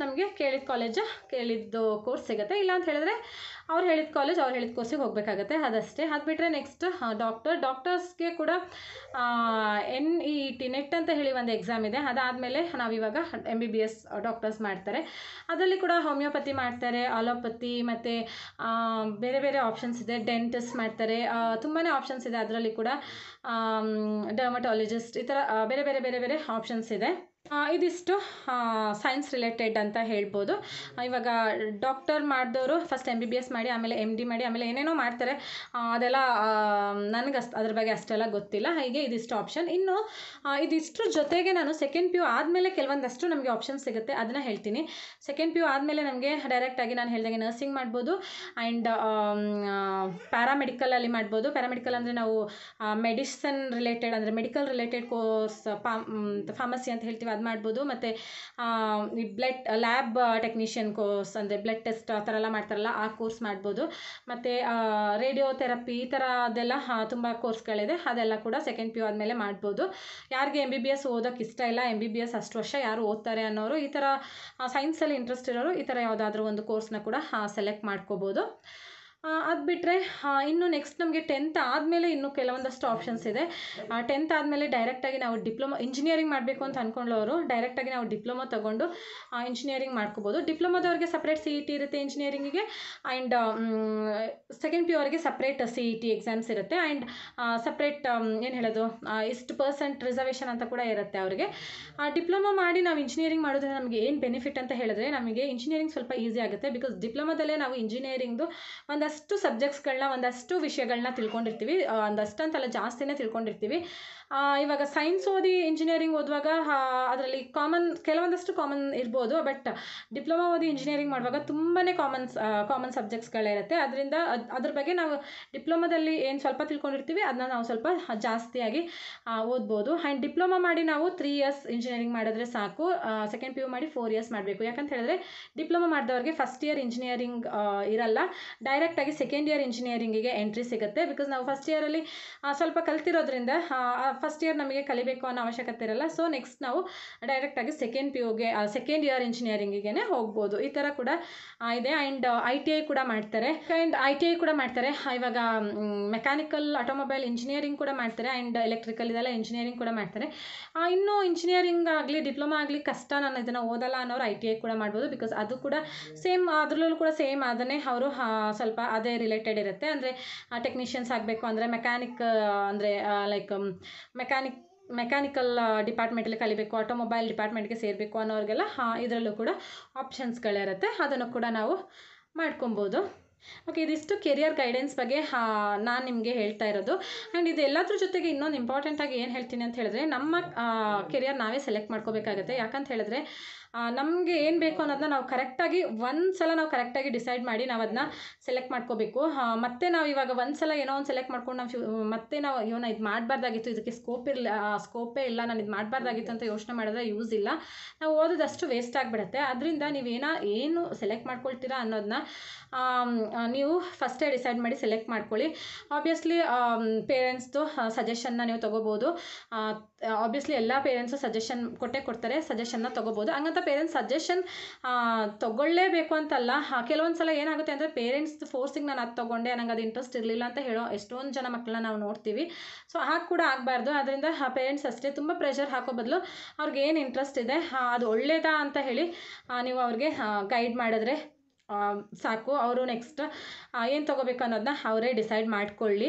ನಮಗೆ ಕೇಳಿದ ಕಾಲೇಜು ಕೇಳಿದ್ದು ಕೋರ್ಸ್ ಸಿಗುತ್ತೆ ಇಲ್ಲ ಅಂತ ಹೇಳಿದ್ರೆ ಅವ್ರು ಹೇಳಿದ ಕಾಲೇಜ್ ಅವ್ರು ಹೇಳಿದ ಕೋರ್ಸಿಗೆ ಹೋಗಬೇಕಾಗತ್ತೆ ಅದಷ್ಟೇ ಅದು ಬಿಟ್ಟರೆ ನೆಕ್ಸ್ಟ್ ಡಾಕ್ಟರ್ ಡಾಕ್ಟರ್ಸ್ಗೆ ಕೂಡ ಎನ್ ಇ ಟಿ ನೆಟ್ ಅಂತ ಹೇಳಿ ಒಂದು ಎಕ್ಸಾಮ್ ಇದೆ ಅದಾದಮೇಲೆ ನಾವಿವಾಗ M B B S doctors ಮಾಡ್ತಾರೆ ಅದರಲ್ಲಿ ಕೂಡ ಹೋಮಿಯೋಪತಿ ಮಾಡ್ತಾರೆ ಅಲೋಪತಿ ಮತ್ತು ಬೇರೆ ಬೇರೆ ಆಪ್ಷನ್ಸ್ ಇದೆ ಡೆಂಟಿಸ್ಟ್ ಮಾಡ್ತಾರೆ ತುಂಬಾ ಆಪ್ಷನ್ಸ್ ಇದೆ ಅದರಲ್ಲಿ ಕೂಡ ಡರ್ಮಟಾಲಜಿಸ್ಟ್ ಈ ಥರ ಬೇರೆ ಬೇರೆ ಬೇರೆ ಬೇರೆ ಆಪ್ಷನ್ಸ್ ಇದೆ ಇದಿಷ್ಟು ಸೈನ್ಸ್ ರಿಲೇಟೆಡ್ ಅಂತ ಹೇಳ್ಬೋದು ಇವಾಗ ಡಾಕ್ಟರ್ ಮಾಡಿದವರು first M B B S ಮಾಡಿ ಆಮೇಲೆ ಎಮ್ ಡಿ ಮಾಡಿ ಆಮೇಲೆ ಏನೇನೋ ಮಾಡ್ತಾರೆ ಅದೆಲ್ಲ ನನಗೆ ಅಷ್ಟು ಅದ್ರ ಬಗ್ಗೆ ಅಷ್ಟೆಲ್ಲ ಗೊತ್ತಿಲ್ಲ ಹೀಗೆ ಇದಿಷ್ಟು ಆಪ್ಷನ್ ಇನ್ನು ಇದಿಷ್ಟರ ಜೊತೆಗೆ ನಾನು ಸೆಕೆಂಡ್ ಪಿ ಯು ಆದಮೇಲೆ ಕೆಲವೊಂದಷ್ಟು ನಮಗೆ ಆಪ್ಷನ್ ಸಿಗುತ್ತೆ ಅದನ್ನು ಹೇಳ್ತೀನಿ ಸೆಕೆಂಡ್ ಪಿ ಯು ಆದಮೇಲೆ ನಮಗೆ ಡೈರೆಕ್ಟಾಗಿ ನಾನು ಹೇಳಿದಾಗೆ ನರ್ಸಿಂಗ್ ಮಾಡ್ಬೋದು ಆ್ಯಂಡ್ ಪ್ಯಾರಾಮೆಡಿಕಲಲ್ಲಿ ಮಾಡ್ಬೋದು ಪ್ಯಾರಾಮೆಡಿಕಲ್ ಅಂದರೆ ನಾವು ಮೆಡಿಸನ್ ರಿಲೇಟೆಡ್ ಅಂದರೆ ಮೆಡಿಕಲ್ ರಿಲೇಟೆಡ್ ಕೋರ್ಸ್ ಫಾರ್ಮಸಿ ಅಂತ ಹೇಳ್ತೀವಿ ಅದು ಮಾಡ್ಬೋದು ಮತ್ತು ಈ ಬ್ಲಡ್ ಲ್ಯಾಬ್ ಟೆಕ್ನಿಷಿಯನ್ ಕೋರ್ಸ್ ಅಂದರೆ ಬ್ಲಡ್ ಟೆಸ್ಟ್ ಆ ಥರ ಎಲ್ಲ ಮಾಡ್ತಾರಲ್ಲ ಆ ಕೋರ್ಸ್ ಮಾಡ್ಬೋದು ಮತ್ತು ರೇಡಿಯೋ ಥೆರಪಿ ಈ ಥರ ಅದೆಲ್ಲ ತುಂಬ ಕೋರ್ಸ್ಗಳಿದೆ ಅದೆಲ್ಲ ಕೂಡ ಸೆಕೆಂಡ್ ಪಿ ಯು ಆದಮೇಲೆ ಮಾಡ್ಬೋದು ಯಾರಿಗೆ ಎಮ್ ಬಿ ಬಿ ಎಸ್ ಓದೋಕ್ಕೆ ಇಷ್ಟ ಇಲ್ಲ ಎಮ್ ಬಿ ಬಿ ಎಸ್ ಅಷ್ಟು ವರ್ಷ ಯಾರು ಓದ್ತಾರೆ ಅನ್ನೋರು ಈ ಥರ ಸೈನ್ಸಲ್ಲಿ ಇಂಟ್ರೆಸ್ಟ್ ಇರೋರು ಈ ಥರ ಯಾವುದಾದ್ರೂ ಒಂದು ಕೋರ್ಸ್ನ ಕೂಡ ಸೆಲೆಕ್ಟ್ ಮಾಡ್ಕೋಬೋದು ಅದು ಬಿಟ್ಟರೆ ಇನ್ನು ನೆಕ್ಸ್ಟ್ ನಮಗೆ ಟೆಂತ್ ಆದಮೇಲೆ ಇನ್ನು ಕೆಲವೊಂದಷ್ಟು ಆಪ್ಷನ್ಸ್ ಇದೆ ಟೆಂತ್ ಆದಮೇಲೆ ಡೈರೆಕ್ಟಾಗಿ ನಾವು ಡಿಪ್ಲೊಮೊ ಇಂಜಿನಿಯರಿಂಗ್ ಮಾಡಬೇಕು ಅಂತ ಅಂದ್ಕೊಂಡವರು ಡೈರೆಕ್ಟಾಗಿ ನಾವು ಡಿಪ್ಲೊಮೊ ತೊಗೊಂಡು ಇಂಜಿನಿಯರಿಂಗ್ ಮಾಡ್ಕೋಬೋದು ಡಿಪ್ಲೊಮೊದವ್ರಿಗೆ ಸಪ್ರೇಟ್ ಸಿ ಇ ಟಿ ಇರುತ್ತೆ ಇಂಜಿನಿಯರಿಂಗಿಗೆ ಆ್ಯಂಡ್ ಸೆಕೆಂಡ್ ಪಿ ಅವರಿಗೆ separate C E T exams ಇರುತ್ತೆ ಆ್ಯಂಡ್ ಸಪ್ರೇಟ್ ಏನು ಹೇಳೋದು ಇಷ್ಟು ಪರ್ಸೆಂಟ್ ರಿಸರ್ವೇಷನ್ ಅಂತ ಕೂಡ ಇರುತ್ತೆ ಅವರಿಗೆ ಡಿಪ್ಲೊಮೊ ಮಾಡಿ ನಾವು ಇಂಜಿನಿಯರಿಂಗ್ ಮಾಡೋದ್ರಿಂದ ನಮಗೆ ಏನು ಬೆನಿಫಿಟ್ ಅಂತ ಹೇಳಿದ್ರೆ ನಮಗೆ ಇಂಜಿನಿಯರಿಂಗ್ ಸ್ವಲ್ಪ ಈಸಿ ಆಗುತ್ತೆ ಬಿಕಾಸ್ ಡಿಪ್ಲೊಮಾದಲ್ಲೇ ನಾವು ಇಂಜಿನಿಯರಿಂಗ್ದು ಒಂದು ಒಂದಷ್ಟು ಸಬ್ಜೆಕ್ಟ್ಸ್ಗಳನ್ನ ಒಂದಷ್ಟು ವಿಷಯಗಳನ್ನ ತಿಳ್ಕೊಂಡಿರ್ತೀವಿ ಒಂದಷ್ಟಂತಲ್ಲ ಜಾಸ್ತಿನೇ ತಿಳ್ಕೊಂಡಿರ್ತೀವಿ ಇವಾಗ ಸೈನ್ಸ್ ಓದಿ ಇಂಜಿನಿಯರಿಂಗ್ ಓದುವಾಗ ಅದರಲ್ಲಿ ಕಾಮನ್ ಕೆಲವೊಂದಷ್ಟು ಕಾಮನ್ ಇರ್ಬೋದು ಬಟ್ ಡಿಪ್ಲೊಮಾ ಓದಿ ಇಂಜಿನಿಯರಿಂಗ್ ಮಾಡುವಾಗ ತುಂಬಾ ಕಾಮನ್ಸ್ ಕಾಮನ್ ಸಬ್ಜೆಕ್ಟ್ಸ್ಗಳಿರುತ್ತೆ ಅದರಿಂದ ಅದ್ರ ಬಗ್ಗೆ ನಾವು ಡಿಪ್ಲೊಮಾದಲ್ಲಿ ಏನು ಸ್ವಲ್ಪ ತಿಳ್ಕೊಂಡಿರ್ತೀವಿ ಅದನ್ನ ನಾವು ಸ್ವಲ್ಪ ಜಾಸ್ತಿಯಾಗಿ ಓದ್ಬೋದು ಆ್ಯಂಡ್ ಡಿಪ್ಲೊಮಾ ಮಾಡಿ ನಾವು ತ್ರೀ ಇಯರ್ಸ್ ಇಂಜಿನಿಯರಿಂಗ್ ಮಾಡಿದ್ರೆ ಸಾಕು ಸೆಕೆಂಡ್ ಪಿ ಯು ಮಾಡಿ ಫೋರ್ ಇಯರ್ಸ್ ಮಾಡಬೇಕು ಯಾಕಂತ ಹೇಳಿದ್ರೆ ಡಿಪ್ಲೊಮಾ ಮಾಡಿದವ್ರಿಗೆ ಫಸ್ಟ್ ಇಯರ್ ಇಂಜಿನಿಯರಿಂಗ್ ಇರಲ್ಲ ಡೈರೆಕ್ಟಾಗಿ ಸೆಕೆಂಡ್ ಇಯರ್ ಇಂಜಿನಿಯರಿಂಗಿಗೆ ಎಂಟ್ರಿ ಸಿಗುತ್ತೆ ಬಿಕಾಸ್ ನಾವು ಫಸ್ಟ್ ಇಯರಲ್ಲಿ ಸ್ವಲ್ಪ ಕಲ್ತಿರೋದ್ರಿಂದ ಫಸ್ಟ್ ಇಯರ್ ನಮಗೆ ಕಲಿಬೇಕು ಅನ್ನೋ ಅವಶ್ಯಕತೆ ಇರಲ್ಲ ಸೊ ನೆಕ್ಸ್ಟ್ ನಾವು ಡೈರೆಕ್ಟಾಗಿ ಸೆಕೆಂಡ್ ಪಿ ಯುಗೆ ಸೆಕೆಂಡ್ ಇಯರ್ ಇಂಜಿನಿಯರಿಂಗಿಗೆ ಹೋಗ್ಬೋದು ಈ ಥರ ಕೂಡ ಇದೆ ಆ್ಯಂಡ್ ಐ ಟಿ ಐ ಕೂಡ ಮಾಡ್ತಾರೆ ಆ್ಯಂಡ್ ಐ ಟಿ ಐ ಕೂಡ ಮಾಡ್ತಾರೆ ಇವಾಗ ಮೆಕ್ಯಾನಿಕಲ್ ಆಟೋಮೊಬೈಲ್ ಇಂಜಿನಿಯರಿಂಗ್ ಕೂಡ ಮಾಡ್ತಾರೆ ಆ್ಯಂಡ್ ಎಲೆಕ್ಟ್ರಿಕಲ್ ಇದೆಲ್ಲ ಇಂಜಿನಿಯರಿಂಗ್ ಕೂಡ ಮಾಡ್ತಾರೆ ಇನ್ನೂ ಇಂಜಿನಿಯರಿಂಗ್ ಆಗಲಿ ಡಿಪ್ಲೊಮಾ ಆಗಲಿ ಕಷ್ಟ ನಾನು ಇದನ್ನು ಓದಲ್ಲ ಅನ್ನೋರು ಐ ಟಿ ಐ ಕೂಡ ಮಾಡ್ಬೋದು ಬಿಕಾಸ್ ಅದು ಕೂಡ ಸೇಮ್ ಅದರಲ್ಲೂ ಕೂಡ ಸೇಮ್ ಅದನ್ನೇ ಅವರು ಸ್ವಲ್ಪ ಅದೇ ರಿಲೇಟೆಡ್ ಇರುತ್ತೆ ಅಂದರೆ ಟೆಕ್ನಿಷಿಯನ್ಸ್ ಆಗಬೇಕು ಅಂದರೆ ಮೆಕ್ಯಾನಿಕ್ ಅಂದರೆ ಲೈಕ್ ಮೆಕ್ಯಾನಿಕ್ ಮೆಕ್ಯಾನಿಕಲ್ ಡಿಪಾರ್ಟ್ಮೆಂಟಲ್ಲಿ ಕಲಿಬೇಕು ಆಟೋಮೊಬೈಲ್ ಡಿಪಾರ್ಟ್ಮೆಂಟ್ಗೆ ಸೇರಬೇಕು ಅನ್ನೋರಿಗೆಲ್ಲ ಇದರಲ್ಲೂ ಕೂಡ ಆಪ್ಷನ್ಸ್ಗಳಿರುತ್ತೆ ಅದನ್ನು ಕೂಡ ನಾವು ಮಾಡ್ಕೊಬೋದು ಓಕೆ ಇದಿಷ್ಟು ಕೆರಿಯರ್ ಗೈಡೆನ್ಸ್ ಬಗ್ಗೆ ನಾನು ನಿಮಗೆ ಹೇಳ್ತಾ ಇರೋದು ಆ್ಯಂಡ್ ಇದೆಲ್ಲದ್ರ ಜೊತೆಗೆ ಇನ್ನೊಂದು ಇಂಪಾರ್ಟೆಂಟಾಗಿ ಏನು ಹೇಳ್ತೀನಿ ಅಂತ ಹೇಳಿದ್ರೆ ನಮ್ಮ ಕೆರಿಯರ್ ನಾವೇ ಸೆಲೆಕ್ಟ್ ಮಾಡ್ಕೋಬೇಕಾಗತ್ತೆ ಯಾಕಂತ ಹೇಳಿದ್ರೆ ನಮಗೆ ಏನು ಬೇಕು ಅನ್ನೋದನ್ನ ನಾವು ಕರೆಕ್ಟಾಗಿ ಸಲ ನಾವು ಕರೆಕ್ಟಾಗಿ ಡಿಸೈಡ್ ಮಾಡಿ ನಾವು ಅದನ್ನ ಸೆಲೆಕ್ಟ್ ಮಾಡ್ಕೋಬೇಕು ಮತ್ತು ನಾವು ಇವಾಗ ಸಲ ಏನೋ ಒಂದು ಸೆಲೆಕ್ಟ್ ಮಾಡ್ಕೊಂಡು ನಾವು ಮತ್ತೆ ನಾವು ಏನೋ ಇದು ಮಾಡಬಾರ್ದಾಗಿತ್ತು ಇದಕ್ಕೆ ಸ್ಕೋಪ್ ಇಲ್ಲ ಸ್ಕೋಪೇ ಇಲ್ಲ ನಾನು ಇದು ಮಾಡಬಾರ್ದಾಗಿತ್ತು ಅಂತ ಯೋಚನೆ ಮಾಡಿದ್ರೆ ಯೂಸ್ ಇಲ್ಲ ನಾವು ಓದೋದಷ್ಟು ವೇಸ್ಟ್ ಆಗಿಬಿಡುತ್ತೆ ಅದರಿಂದ ನೀವೇನ ಏನು ಸೆಲೆಕ್ಟ್ ಮಾಡ್ಕೊಳ್ತೀರಾ ಅನ್ನೋದನ್ನ ನೀವು ಫಸ್ಟೇ ಡಿಸೈಡ್ ಮಾಡಿ ಸೆಲೆಕ್ಟ್ ಮಾಡ್ಕೊಳ್ಳಿ ಆಬ್ವಿಯಸ್ಲಿ ಪೇರೆಂಟ್ಸ್ದು ಸಜೆಷನ್ನ ನೀವು ತೊಗೋಬೋದು ಆಬ್ವಿಯಸ್ಲಿ ಎಲ್ಲ ಪೇರೆಂಟ್ಸು ಸಜೆಷನ್ ಕೊಟ್ಟೇ ಕೊಡ್ತಾರೆ ಸಜೆಷನ್ನ ತೊಗೋಬೋದು ಹಂಗಂತ ಪೇರೆಂಟ್ಸ್ ಸಜೆಷನ್ ತೊಗೊಳ್ಳೇಬೇಕು ಅಂತಲ್ಲ ಕೆಲವೊಂದು ಸಲ ಏನಾಗುತ್ತೆ ಅಂದರೆ ಪೇರೆಂಟ್ಸ್ ಫೋರ್ಸಿಗೆ ನಾನು ಅದು ತೊಗೊಂಡೆ ನನಗೆ ಅದು ಇಂಟ್ರೆಸ್ಟ್ ಇರಲಿಲ್ಲ ಅಂತ ಹೇಳೋ ಎಷ್ಟೊಂದು ಜನ ಮಕ್ಕಳನ್ನ ನಾವು ನೋಡ್ತೀವಿ ಸೊ ಹಾಗೆ ಕೂಡ ಆಗಬಾರ್ದು ಅದರಿಂದ ಆ ಪೇರೆಂಟ್ಸ್ ಅಷ್ಟೇ ತುಂಬ ಪ್ರೆಷರ್ ಹಾಕೋ ಬದಲು ಅವ್ರಿಗೆ ಏನು ಇಂಟ್ರೆಸ್ಟ್ ಇದೆ ಅದು ಒಳ್ಳೆಯದಾ ಅಂತ ಹೇಳಿ ನೀವು ಅವ್ರಿಗೆ ಗೈಡ್ ಮಾಡಿದ್ರೆ ಸಾಕು ಅವರು ನೆಕ್ಸ್ಟ್ ಏನು ತೊಗೋಬೇಕು ಅನ್ನೋದನ್ನ ಅವರೇ ಡಿಸೈಡ್ ಮಾಡಿಕೊಳ್ಳಿ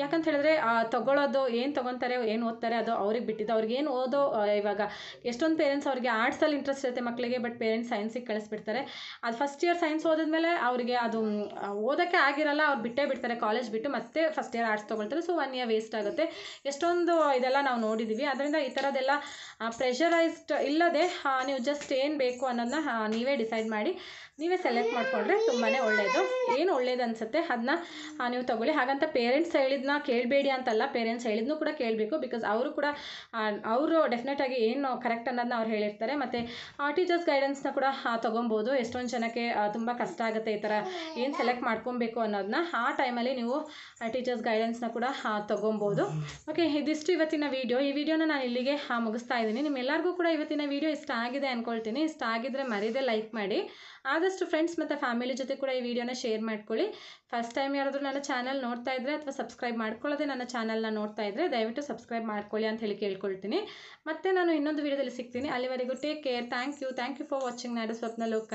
ಯಾಕಂತ ಹೇಳಿದ್ರೆ ತೊಗೊಳೋದು ಏನು ತೊಗೊತಾರೆ ಏನು ಓದ್ತಾರೆ ಅದು ಅವ್ರಿಗೆ ಬಿಟ್ಟಿದ್ದು ಅವ್ರಿಗೆ ಏನು ಓದೋ ಇವಾಗ ಎಷ್ಟೊಂದು ಪೇರೆಂಟ್ಸ್ ಅವ್ರಿಗೆ ಆರ್ಟ್ಸಲ್ಲಿ ಇಂಟ್ರೆಸ್ಟ್ ಇರುತ್ತೆ ಮಕ್ಕಳಿಗೆ ಬಟ್ ಪೇರೆಂಟ್ಸ್ ಸೈನ್ಸಿಗೆ ಕಳಿಸ್ಬಿಡ್ತಾರೆ ಅದು ಫಸ್ಟ್ ಇಯರ್ ಸೈನ್ಸ್ ಓದಿದ್ಮೇಲೆ ಅವರಿಗೆ ಅದು ಓದೋಕ್ಕೆ ಆಗಿರಲ್ಲ ಅವ್ರು ಬಿಟ್ಟೇ ಬಿಡ್ತಾರೆ ಕಾಲೇಜ್ ಬಿಟ್ಟು ಮತ್ತೆ ಫಸ್ಟ್ ಇಯರ್ ಆರ್ಟ್ಸ್ ತೊಗೊಳ್ತಾರೆ ಸೊ ಒನ್ ಇಯರ್ ವೇಸ್ಟ್ ಆಗುತ್ತೆ ಎಷ್ಟೊಂದು ಇದೆಲ್ಲ ನಾವು ನೋಡಿದ್ದೀವಿ ಅದರಿಂದ ಈ ಥರದ್ದೆಲ್ಲ ಪ್ರೆಷರೈಸ್ಡ್ ಇಲ್ಲದೆ ನೀವು ಜಸ್ಟ್ ಏನು ಬೇಕು ಅನ್ನೋದನ್ನ ನೀವೇ ಡಿಸೈಡ್ ಮಾಡಿ ನೀವೇ ಸೆಲೆಕ್ಟ್ ಮಾಡಿಕೊಂಡ್ರೆ ತುಂಬಾ ಒಳ್ಳೆಯದು ಏನು ಒಳ್ಳೇದು ಅನ್ಸುತ್ತೆ ಅದನ್ನ ನೀವು ತೊಗೊಳ್ಳಿ ಹಾಗಂತ ಪೇರೆಂಟ್ಸ್ ಹೇಳಿದ್ನ ಕೇಳಬೇಡಿ ಅಂತಲ್ಲ ಪೇರೆಂಟ್ಸ್ ಹೇಳಿದ್ನೂ ಕೂಡ ಕೇಳಬೇಕು ಬಿಕಾಸ್ ಅವರು ಕೂಡ ಅವರು ಡೆಫಿನೆಟಾಗಿ ಏನು ಕರೆಕ್ಟ್ ಅನ್ನೋದನ್ನ ಅವ್ರು ಹೇಳಿರ್ತಾರೆ ಮತ್ತು ಟೀಚರ್ಸ್ ಗೈಡೆನ್ಸ್ನ ಕೂಡ ತೊಗೊಬೋದು ಎಷ್ಟೊಂದು ಜನಕ್ಕೆ ತುಂಬ ಕಷ್ಟ ಆಗುತ್ತೆ ಈ ಥರ ಏನು ಸೆಲೆಕ್ಟ್ ಮಾಡ್ಕೊಬೇಕು ಅನ್ನೋದನ್ನ ಆ ಟೈಮಲ್ಲಿ ನೀವು ಟೀಚರ್ಸ್ ಗೈಡೆನ್ಸ್ನ ಕೂಡ ತೊಗೊಬೋದು ಓಕೆ ಇದಿಷ್ಟು ಇವತ್ತಿನ ವೀಡಿಯೋ ಈ ವಿಡಿಯೋನ ನಾನು ಇಲ್ಲಿಗೆ ಮುಗಿಸ್ತಾ ಇದ್ದೀನಿ ನಿಮ್ಮೆಲ್ಲರಿಗೂ ಕೂಡ ಇವತ್ತಿನ ವೀಡಿಯೋ ಇಷ್ಟ ಆಗಿದೆ ಅಂದ್ಕೊಳ್ತೀನಿ ಇಷ್ಟ ಆಗಿದ್ರೆ ಮರೀದೆ ಲೈಕ್ ಮಾಡಿ ಆದಷ್ಟು ಫ್ರೆಂಡ್ಸ್ ಮತ್ತು ಫ್ಯಾಮಿಲಿ ಜೊತೆ ಕೂಡ ಈ ವಿಡಿಯೋನ ಶೇರ್ ಮಾಡ್ಕೊಳ್ಳಿ ಫಸ್ಟ್ ಟೈಮ್ ಯಾರಾದರೂ ನನ್ನ ಚಾನಲ್ ನೋಡ್ತಾ ಇದ್ದರೆ ಅಥವಾ ಸಬ್ಸ್ಕ್ರೈಬ್ ಮಾಡ್ಕೊಳ್ಳೋದೇ ನನ್ನ ಚಾನಲ್ನ ನೋಡ್ತಾ ಇದ್ದರೆ ದಯವಿಟ್ಟು ಸಬ್ಸ್ಕ್ರೈಬ್ ಮಾಡ್ಕೊಳ್ಳಿ ಅಂತ ಹೇಳಿ ಕೇಳ್ಕೊಳ್ತೀನಿ ಮತ್ತೆ ನಾನು ಇನ್ನೊಂದು ವಿಡಿಯೋದಲ್ಲಿ ಸಿಗ್ತೀನಿ ಅಲ್ಲಿವರೆಗೂ take care thank you thank you for watching ನಾಡು ಸ್ವಪ್ನ ಲೋಕ